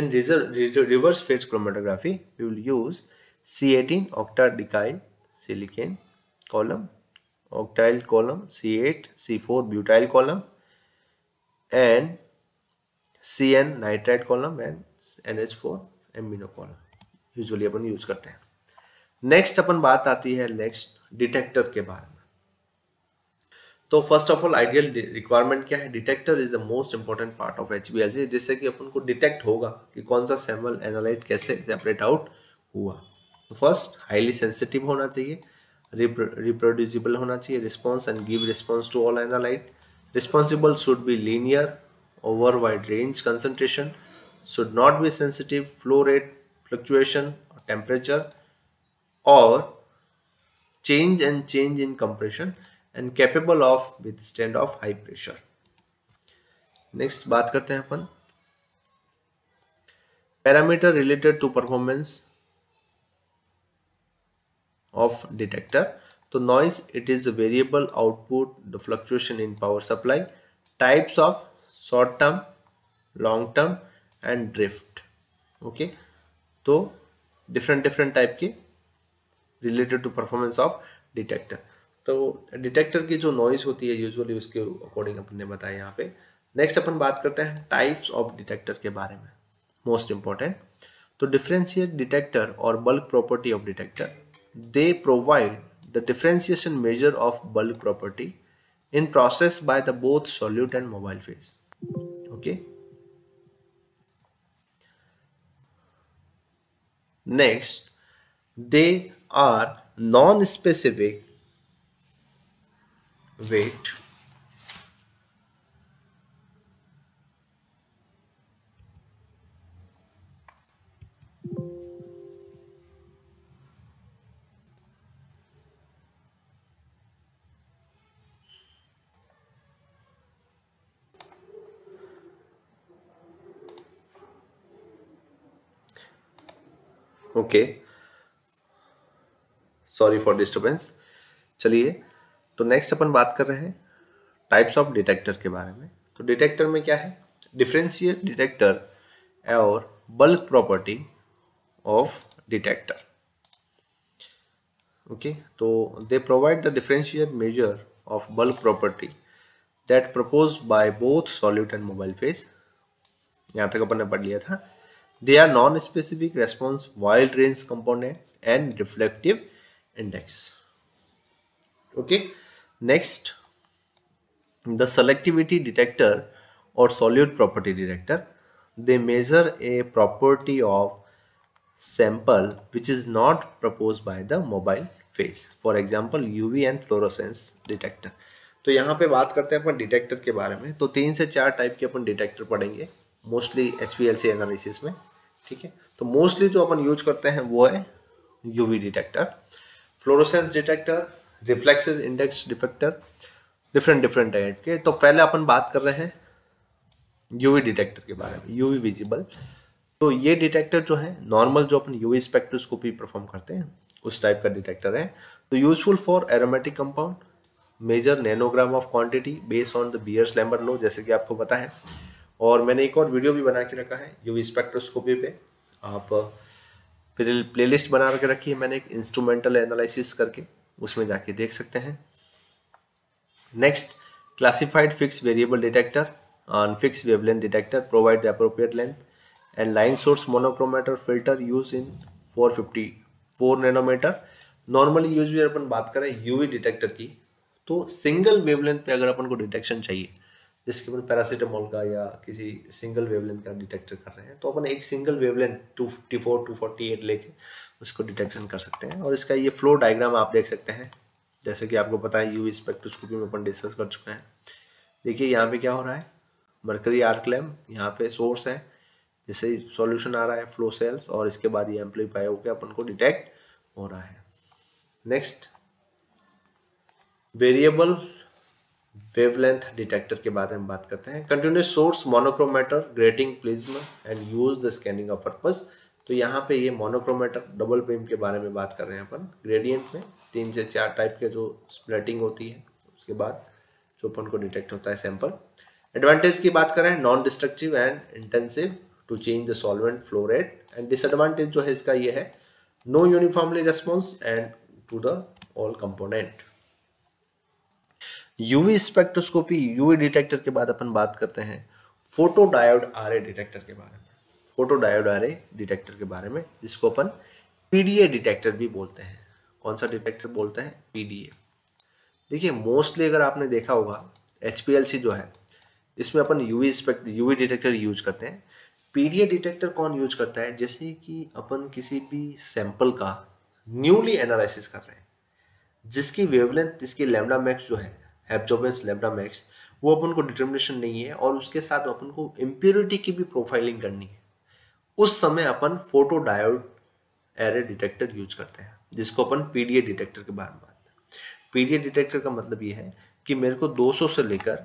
in reverse phase will use C eighteen octadecyl silicane column octyl column C8 C4 butyl column and CN nitride column and NH4 amino column usually अपन यूज करते हैं नेक्स्ट अपन बात आती है नेक्स्ट डिटेक्टर के बारे में तो first of all ideal requirement क्या है detector is the most important part of H जिससे कि अपन को डिटेक्ट होगा कि कौन सा सैम्पल एनालाइट कैसे सेपरेट आउट हुआ फर्स्ट हाईली सेंसिटिव होना चाहिए रिप्रोड्यूसिबल होना चाहिए response and give response to all analyte responsible should be linear over wide range concentration should not be sensitive flow rate fluctuation temperature और change and change in compression and capable of withstand of high pressure next बात करते हैं अपन parameter related to performance of detector. So noise, it is a variable output, the fluctuation in power supply, types of short term, long term and drift. Okay, so different different type ke related to performance of detector. तो डिटेक्टर की जो नॉइज होती है यूजुअली उसके अकॉर्डिंग अपन ने बताया यहाँ पे नेक्स्ट अपन बात करते हैं टाइप्स ऑफ डिटेक्टर के बारे में मोस्ट इम्पॉर्टेंट तो डिफ्रेंशिएट डिटेक्टर और bulk property of detector they provide the differentiation measure of bulk property in process by the both solute and mobile phase okay next they are non-specific weight okay sorry for disturbance चलिए तो नेक्स्ट अपन बात कर रहे हैं टाइप्स ऑफ डिटेक्टर के बारे में तो डिटेक्टर में क्या है डिफरेंशियल डिटेक्टर और bulk property of detector okay तो they provide the differential measure of bulk property that propose by both solute and mobile phase यहाँ तक अपन ने पढ़ लिया था They are non-specific response wild range component and reflective index. Okay. Next, the selectivity detector or solute property detector. They measure a property of sample which is not proposed by the mobile phase. For example, UV and fluorescence detector. तो यहाँ पे बात करते हैं अपन डिटेक्टर के बारे में तो तीन से चार टाइप के अपन डिटेक्टर पढ़ेंगे मोस्टली एच एनालिसिस में ठीक है तो मोस्टली जो अपन यूज करते हैं वो है UV detector fluorescence detector reflexive index detector different different type के तो पहले अपन बात कर रहे हैं यूवी डिटेक्टर के बारे में यूवी विजिबल तो ये डिटेक्टर जो है नॉर्मल जो अपन यूवी स्पेक्ट्रोस्कोपी परफॉर्म करते हैं उस टाइप का डिटेक्टर है तो useful for aromatic compound measure nanogram of quantity based on the Beer's Lambert law जैसे कि आपको पता है और मैंने एक और वीडियो भी बना के रखा है यूवी स्पेक्ट्रोस्कोपी पे आप फिर प्लेलिस्ट बना के रखी है मैंने एक इंस्ट्रूमेंटल एनालिसिस करके उसमें जाके देख सकते हैं next classified fix variable detector on fix wavelength detector provide appropriate length and line source source filter use in four fifty four nanometer normally use अपन बात करें यूवी डिटेक्टर की तो सिंगल वेवलेंथ पे अगर अपन को डिटेक्शन चाहिए जिसके अपन पैरासीटामोल का या किसी सिंगल वेवलेंथ का डिटेक्टर कर रहे हैं तो अपन एक single wavelength two fifty four two forty eight लेके उसको डिटेक्शन कर सकते हैं और इसका ये फ्लो डायग्राम आप देख सकते हैं जैसे कि आपको पता है यू स्पेक्ट्रोस्कोपी में अपन डिस्कस कर चुके हैं देखिए यहाँ पे क्या हो रहा है मरकरी आर्क लैम्प यहाँ पे सोर्स है जैसे सॉल्यूशन आ रहा है फ्लो सेल्स और इसके बाद ये एम्प्लीफाई होकर अपन को डिटेक्ट हो रहा है नेक्स्ट वेरिएबल वेवलेंथ डिटेक्टर के बारे में बात करते हैं continuous source monochromator grating prism and use the scanning of purpose तो यहाँ पे ये मोनोक्रोमेटर डबल बीम के बारे में बात कर रहे हैं अपन ग्रेडियंट में तीन से चार टाइप के जो स्प्लेटिंग होती है उसके बाद जो अपन को डिटेक्ट होता है सैंपल एडवांटेज की बात करें non destructive and intensive to change the solvent flow rate and disadvantage जो है इसका ये है no uniformly response and to the all component UV spectroscopy UV detector के बाद अपन बात करते हैं फोटोडायोड आरए डिटेक्टर के बारे में फोटोडायोड आरए डिटेक्टर के बारे में जिसको अपन पीडीए डिटेक्टर भी बोलते हैं कौन सा डिटेक्टर बोलते हैं पीडीए देखिए मोस्टली अगर आपने देखा होगा एच जो है इसमें अपन UV spec UV detector use करते हैं पीडीए डिटेक्टर कौन यूज करता है जैसे कि अपन किसी भी सैंपल का न्यूली एनालिसिस कर रहे हैं जिसकी वेवलेंथ जिसकी लेमडा मैक्स जो है एब्जॉर्बेंस लेबडा मैक्स वो अपन को डिटर्मिनेशन नहीं है और उसके साथ अपन को इम्प्योरिटी की भी प्रोफाइलिंग करनी है उस समय अपन photo diode array detector use करते हैं जिसको अपन पीडीए डिटेक्टर के बारे में बात पीडीए डिटेक्टर का मतलब ये है कि मेरे को 200 से लेकर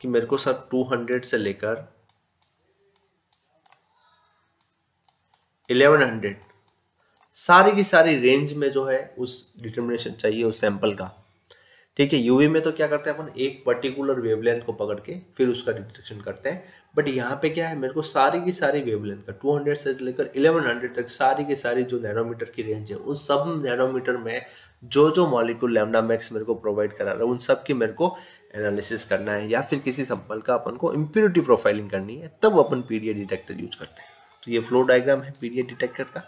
कि मेरे को सर 200 से लेकर 1100 सारी की सारी रेंज में जो है उस डिटर्मिनेशन चाहिए उस सैंपल का ठीक है यूवी में तो क्या करते हैं अपन एक पर्टिकुलर वेवलेंथ को पकड़ के फिर उसका डिटेक्शन करते हैं बट यहाँ पे क्या है मेरे को सारी की सारी वेवलेंथ का 200 से लेकर 1100 तक सारी की सारी जो नैनोमीटर की रेंज है उन सब नैनोमीटर में जो जो मॉलिक्यूल लेमडा मैक्स मेरे को प्रोवाइड करा रहा है उन सब की मेरे को एनालिसिस करना है या फिर किसी सैंपल का अपन को इम्प्यूरिटी प्रोफाइलिंग करनी है तब अपन पीडीए डिटेक्टर यूज करते हैं तो ये फ्लो डायग्राम है पीडीए डिटेक्टर का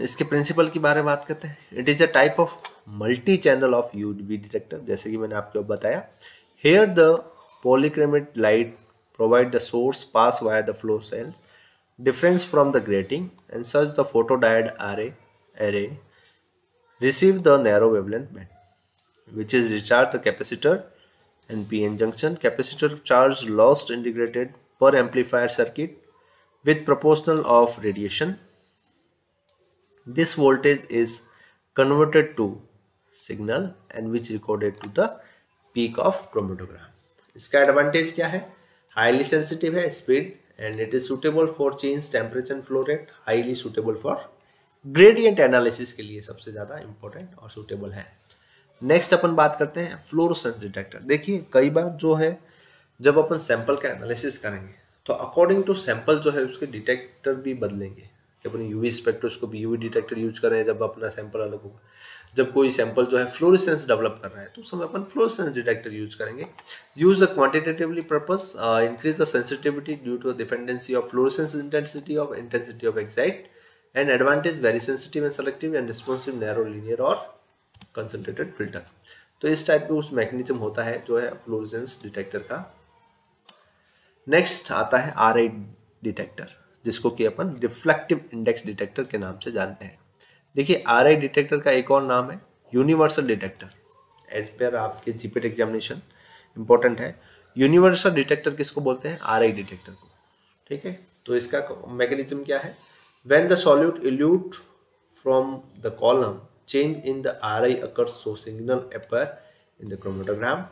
इसके प्रिंसिपल के बारे में बात करते हैं it is a type of multi channel of U V detector जैसे कि मैंने आपको बताया here the polychromatic light provide the source pass via the flow cells difference from the grating and search the photodiode are a array receive the narrow wavelength band which is recharge the capacitor and P N junction capacitor charge lost integrated पर amplifier circuit with proportional of radiation this voltage is converted to signal and which recorded to the peak of chromatograph इसका एडवांटेज क्या है हाईली सेंसिटिव है speed and it is suitable for change temperature flow rate highly suitable for gradient analysis के लिए सबसे ज़्यादा इंपॉर्टेंट और सुटेबल है नेक्स्ट अपन बात करते हैं फ्लोरोसेंस डिटेक्टर देखिए कई बार जो है जब अपन सैंपल का एनालिसिस करेंगे तो अकॉर्डिंग टू सैंपल जो है उसके डिटेक्टर भी बदलेंगे कि अपन UV spectroscopy UV detector use कर रहे हैं जब अपना सैंपल अलग होगा जब कोई सैंपल जो है फ्लोरिसेंस डेवलप कर रहा है तो उस समय अपन फ्लोरिसेंस डिटेक्टर यूज करेंगे use the quantitatively purpose increase the sensitivity due to the dependency of fluorescence intensity of intensity of excite and advantage very sensitive and selective and responsive narrow linear और कंसनट्रेटेड फिल्टर तो इस टाइप का उस मैकेनिज्म होता है जो है फ्लोरिसेंस डिटेक्टर का नेक्स्ट आता है आर डिटेक्टर जिसको कि अपन रिफ्लेक्टिव इंडेक्स डिटेक्टर के नाम से जानते हैं देखिए आर डिटेक्टर का एक और नाम है यूनिवर्सल डिटेक्टर एज पर आपके जीपेट एग्जामिनेशन इंपॉर्टेंट है यूनिवर्सल डिटेक्टर किसको बोलते हैं आर डिटेक्टर को ठीक है तो इसका मैकेनिज्म क्या है when the solute elute from the column change in the R I occur so signal appear in the chromatogram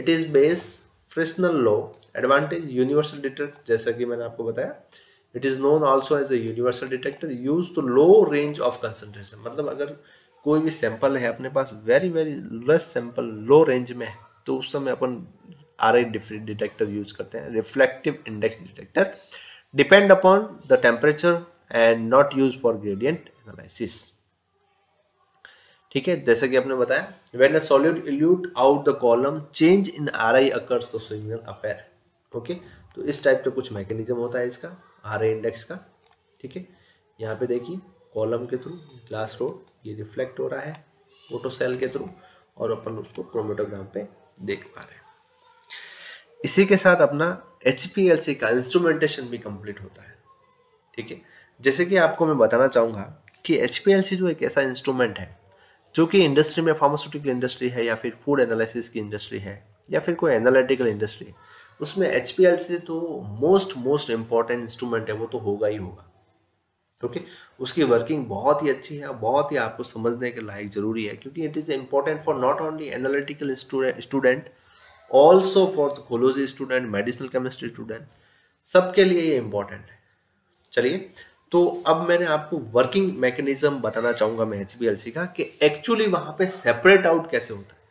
it is based Fresnel law advantage universal detector जैसा कि मैंने आपको बताया it is known also as a universal detector use to low range of concentration मतलब अगर कोई भी सैंपल है अपने पास very very less sample low range में है तो उस समय अपन आर आई डिटेक्टर यूज करते हैं reflective index detector depend upon the temperature and not use for gradient analysis ठीक है जैसे कि आपने बताया when a solute elute out the column change in R I occurs तो सिग्नल अपेयर ओके तो इस टाइप का कुछ मैकेनिज्म होता है इसका आर इंडेक्स का ठीक है यहाँ पे देखिए कॉलम के थ्रू ग्लास रो ये रिफ्लेक्ट हो रहा है फोटो सेल के थ्रू और अपन उसको क्रोमेटोग्राम पे देख पा रहे हैं इसी के साथ अपना एच का इंस्ट्रूमेंटेशन भी कंप्लीट होता है ठीक है जैसे कि आपको मैं बताना चाहूँगा कि एच जो एक ऐसा इंस्ट्रूमेंट है जो कि इंडस्ट्री में फार्मास्यूटिकल इंडस्ट्री है या फिर फूड एनालिसिस की इंडस्ट्री है या फिर कोई एनालिटिकल इंडस्ट्री उसमें एच सी तो मोस्ट मोस्ट इम्पॉर्टेंट इंस्ट्रूमेंट है वो तो होगा ही होगा ओके okay? उसकी वर्किंग बहुत ही अच्छी है बहुत ही आपको समझने के लायक जरूरी है क्योंकि it is important for not only analytical student also for ecology student medicinal chemistry student सबके लिए ये इम्पॉर्टेंट है चलिए तो अब मैंने आपको वर्किंग मैकेनिज्म बताना चाहूंगा मैं एच का कि एक्चुअली वहां पे सेपरेट आउट कैसे होता है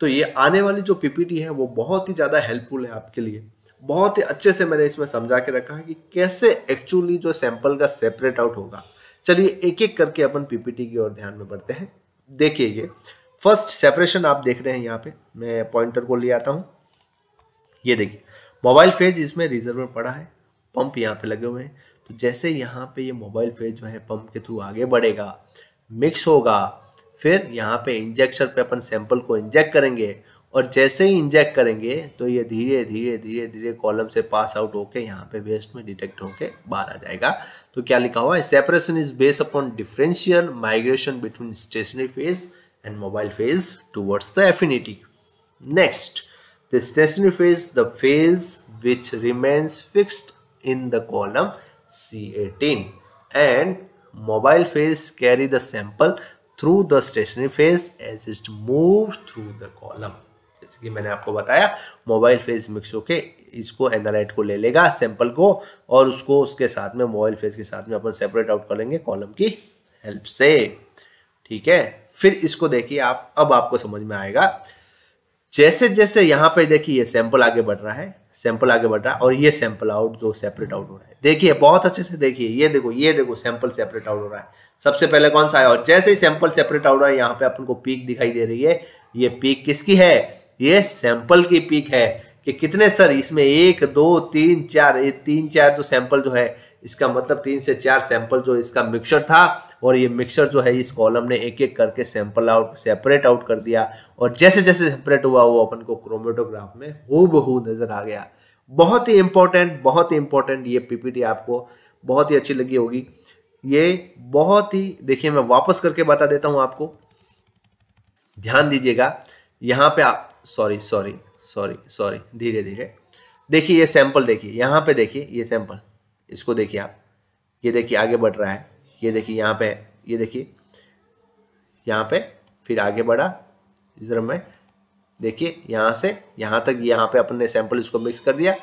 तो ये आने वाली जो पीपीटी है वो बहुत ही ज़्यादा हेल्पफुल है आपके लिए बहुत ही अच्छे से मैंने इसमें समझा के रखा है कि कैसे एक्चुअली जो सैंपल का सेपरेट आउट होगा चलिए एक एक करके अपन पीपीटी की ओर ध्यान में बढ़ते हैं देखिए ये फर्स्ट सेपरेशन आप देख रहे हैं यहाँ पे मैं पॉइंटर को ले आता हूँ ये देखिए मोबाइल फेज इसमें रिजर्व में पड़ा है पंप यहाँ पे लगे हुए हैं तो जैसे यहाँ पे ये मोबाइल फेज जो है पंप के थ्रू आगे बढ़ेगा मिक्स होगा फिर यहाँ पे इंजेक्शन पे अपन सैंपल को इंजेक्ट करेंगे और जैसे ही इंजेक्ट करेंगे तो ये धीरे धीरे धीरे धीरे कॉलम से पास आउट होके यहाँ पे वेस्ट में डिटेक्ट होके बाहर आ जाएगा तो क्या लिखा हुआ है separation is based upon differential migration between stationary phase and mobile phase towards the affinity next the stationary phase the phase remains remains in the column C eighteen and mobile phase carry the sample through the stationary phase as it move through the column जैसे कि मैंने आपको बताया मोबाइल फेज मिक्स होके इसको एनालाइट को ले लेगा सैंपल को और उसको उसके साथ में मोबाइल फेज के साथ में अपन सेपरेट आउट कर लेंगे कॉलम की हेल्प से ठीक है फिर इसको देखिए आप अब आपको समझ में आएगा जैसे जैसे यहाँ पे देखिए ये सैंपल आगे बढ़ रहा है सैंपल आगे बढ़ रहा है और ये सैंपल आउट जो सेपरेट आउट हो रहा है देखिए बहुत अच्छे से देखिए ये देखो ये देखो सैंपल सेपरेट आउट हो रहा है सबसे पहले कौन सा आया और जैसे ही सैंपल सेपरेट आउट हो रहा है यहाँ पे अपन को पीक दिखाई दे रही है ये पीक किसकी है ये सैंपल की पीक है कि कितने सर इसमें एक दो तीन चार ये तीन चार जो सैंपल जो है इसका मतलब तीन से चार सैंपल जो इसका मिक्सर था और ये मिक्सर जो है इस कॉलम ने एक एक करके सैंपल आउट सेपरेट आउट कर दिया और जैसे जैसे सेपरेट हुआ वो अपन को क्रोमेटोग्राफ में हु बहू नजर आ गया बहुत ही इंपॉर्टेंट बहुत ही इंपॉर्टेंट ये पीपीटी आपको बहुत ही अच्छी लगी होगी ये बहुत ही देखिए मैं वापस करके बता देता हूं आपको ध्यान दीजिएगा यहां पे आप सॉरी सॉरी सॉरी सॉरी धीरे धीरे देखिए ये सैंपल देखिए यहाँ पे देखिए ये सैंपल इसको देखिए आप ये देखिए आगे बढ़ रहा है ये देखिए यहाँ पे ये देखिए यहाँ पे फिर आगे बढ़ा इस तरह में देखिए यहाँ से यहाँ तक यहाँ पे अपने सैंपल इसको मिक्स कर दिया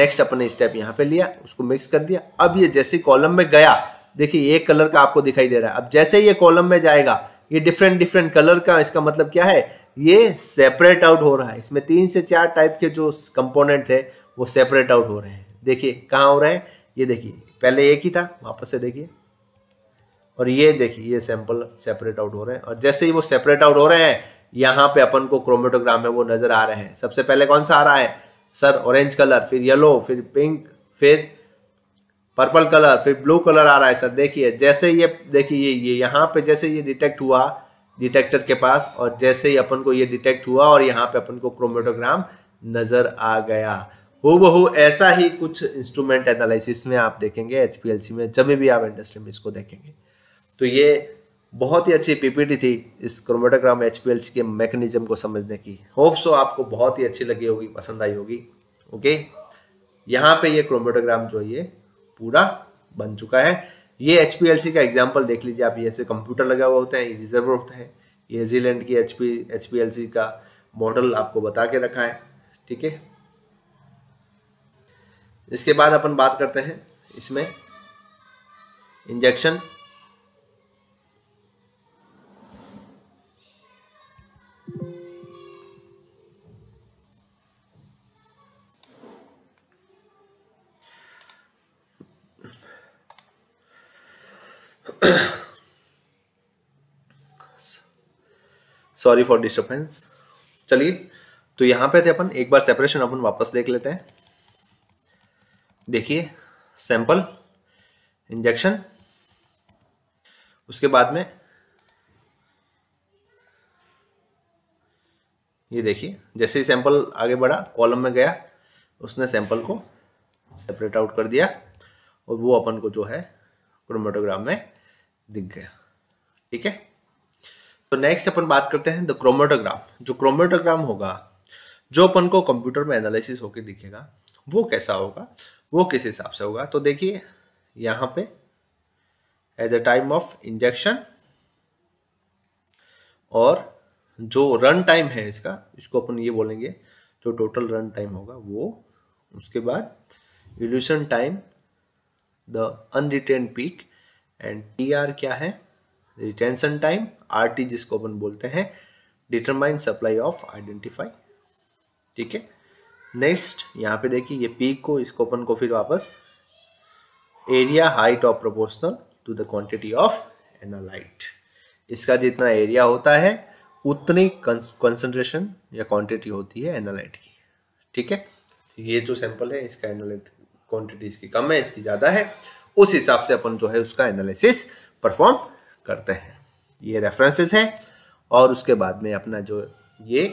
नेक्स्ट अपने स्टेप यहाँ पे लिया उसको मिक्स कर दिया अब ये जैसे कॉलम में गया देखिए एक कलर का आपको दिखाई दे रहा है अब जैसे ये कॉलम में जाएगा ये डिफरेंट डिफरेंट कलर का इसका मतलब क्या है ये सेपरेट आउट हो रहा है इसमें तीन से चार टाइप के जो कंपोनेंट थे वो सेपरेट आउट हो रहे हैं देखिए कहाँ हो रहे हैं ये देखिए पहले एक ही था वापस से देखिए और ये देखिए ये सैंपल सेपरेट आउट हो रहे हैं और जैसे ही वो सेपरेट आउट हो रहे हैं यहाँ पे अपन को क्रोमेटोग्राम में वो नजर आ रहे हैं सबसे पहले कौन सा आ रहा है सर ऑरेंज कलर फिर येलो फिर पिंक फिर पर्पल कलर फिर ब्लू कलर आ रहा है सर देखिए जैसे ये देखिए ये यहाँ पे जैसे ये डिटेक्ट हुआ डिटेक्टर के पास और जैसे ही अपन को ये डिटेक्ट हुआ और यहाँ पे अपन को क्रोमेटोग्राम नजर आ गया हो बहु ऐसा ही कुछ इंस्ट्रूमेंट एनालिसिस में आप देखेंगे एच में जब भी आप इंडस्ट्री में इसको देखेंगे तो ये बहुत ही अच्छी पीपीटी थी इस क्रोमेटोग्राम एच के मैकेनिज्म को समझने की होप सो आपको बहुत ही अच्छी लगी होगी पसंद आई होगी ओके यहाँ पे ये क्रोमेटोग्राम जो ये पूरा बन चुका है ये एच का एग्जाम्पल देख लीजिए आप ये ऐसे कंप्यूटर लगा हुआ होता है रिजर्व होता है ये जीलैंड की एच पी का मॉडल आपको बता के रखा है ठीक है इसके बाद अपन बात करते हैं इसमें इंजेक्शन सॉरी फॉर डिस्टर्बेंस चलिए तो यहां पे थे अपन एक बार सेपरेशन अपन वापस देख लेते हैं देखिए सैंपल इंजेक्शन उसके बाद में ये देखिए जैसे ही सैंपल आगे बढ़ा कॉलम में गया उसने सैंपल को सेपरेट आउट कर दिया और वो अपन को जो है क्रोमेटोग्राम में दिख गया ठीक है तो नेक्स्ट अपन बात करते हैं द क्रोमेटोग्राम जो क्रोमेटोग्राम होगा जो अपन को कंप्यूटर में एनालिसिस होकर दिखेगा वो कैसा होगा वो किस हिसाब से होगा तो देखिए यहां पे at the time of injection और जो रन टाइम है इसका इसको अपन ये बोलेंगे जो टोटल रन टाइम होगा वो उसके बाद elution time the unretained peak and T R क्या है रिटेंशन टाइम आर टी जिसको अपन बोलते हैं डिटरमाइन सप्लाई ऑफ आइडेंटिफाई ठीक है नेक्स्ट यहाँ पे देखिए ये पीक को इसको अपन को फिर वापस area height of proportional to the quantity of analyte इसका जितना एरिया होता है उतनी कंसंट्रेशन या क्वांटिटी होती है एनालाइट की ठीक है ये जो सैंपल है इसका एनालाइट क्वांटिटी इसकी कम है इसकी ज़्यादा है उस हिसाब से अपन जो है उसका एनालिसिस परफॉर्म करते हैं ये रेफरेंसेस हैं और उसके बाद में अपना जो ये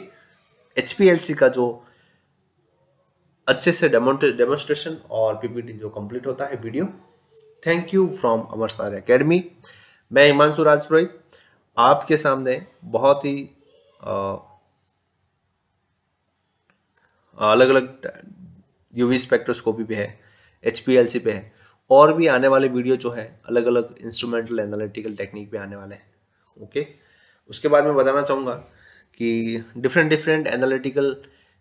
एच का जो अच्छे से डेमोन्स्ट्रेशन और पीपीटी जो कंप्लीट होता है video thank you from Amar sir academy मैं हिमांशु राजपुरोहित आपके सामने बहुत ही अलग अलग यूवी स्पेक्ट्रोस्कोपी पे है एच पे है और भी आने वाले वीडियो जो है अलग अलग इंस्ट्रूमेंटल एनालिटिकल टेक्निक भी आने वाले हैं ओके उसके बाद मैं बताना चाहूँगा कि डिफरेंट डिफरेंट एनालिटिकल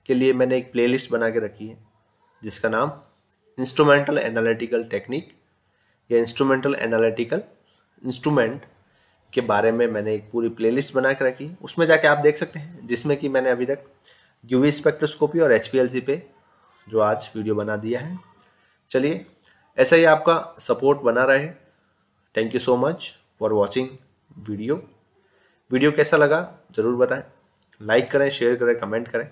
के लिए मैंने एक प्लेलिस्ट बना के रखी है जिसका नाम इंस्ट्रूमेंटल एनालिटिकल टेक्निक या इंस्ट्रूमेंटल एनालिटिकल इंस्ट्रूमेंट के बारे में मैंने एक पूरी प्लेलिस्ट बना के रखी उसमें जाके आप देख सकते हैं जिसमें कि मैंने अभी तक यूवी स्पेक्ट्रोस्कोपी और एच पे जो आज वीडियो बना दिया है चलिए ऐसा ही आपका सपोर्ट बना रहे thank you so much for watching video video कैसा लगा ज़रूर बताएं लाइक करें शेयर करें कमेंट करें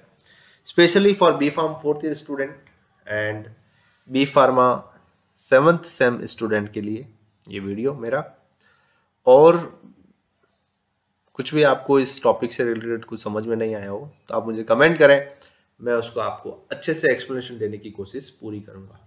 specially for B pharm fourth year student and B pharma seventh sem student के लिए ये वीडियो मेरा और कुछ भी आपको इस टॉपिक से रिलेटेड कुछ समझ में नहीं आया हो तो आप मुझे कमेंट करें मैं उसको आपको अच्छे से एक्सप्लेनेशन देने की कोशिश पूरी करूँगा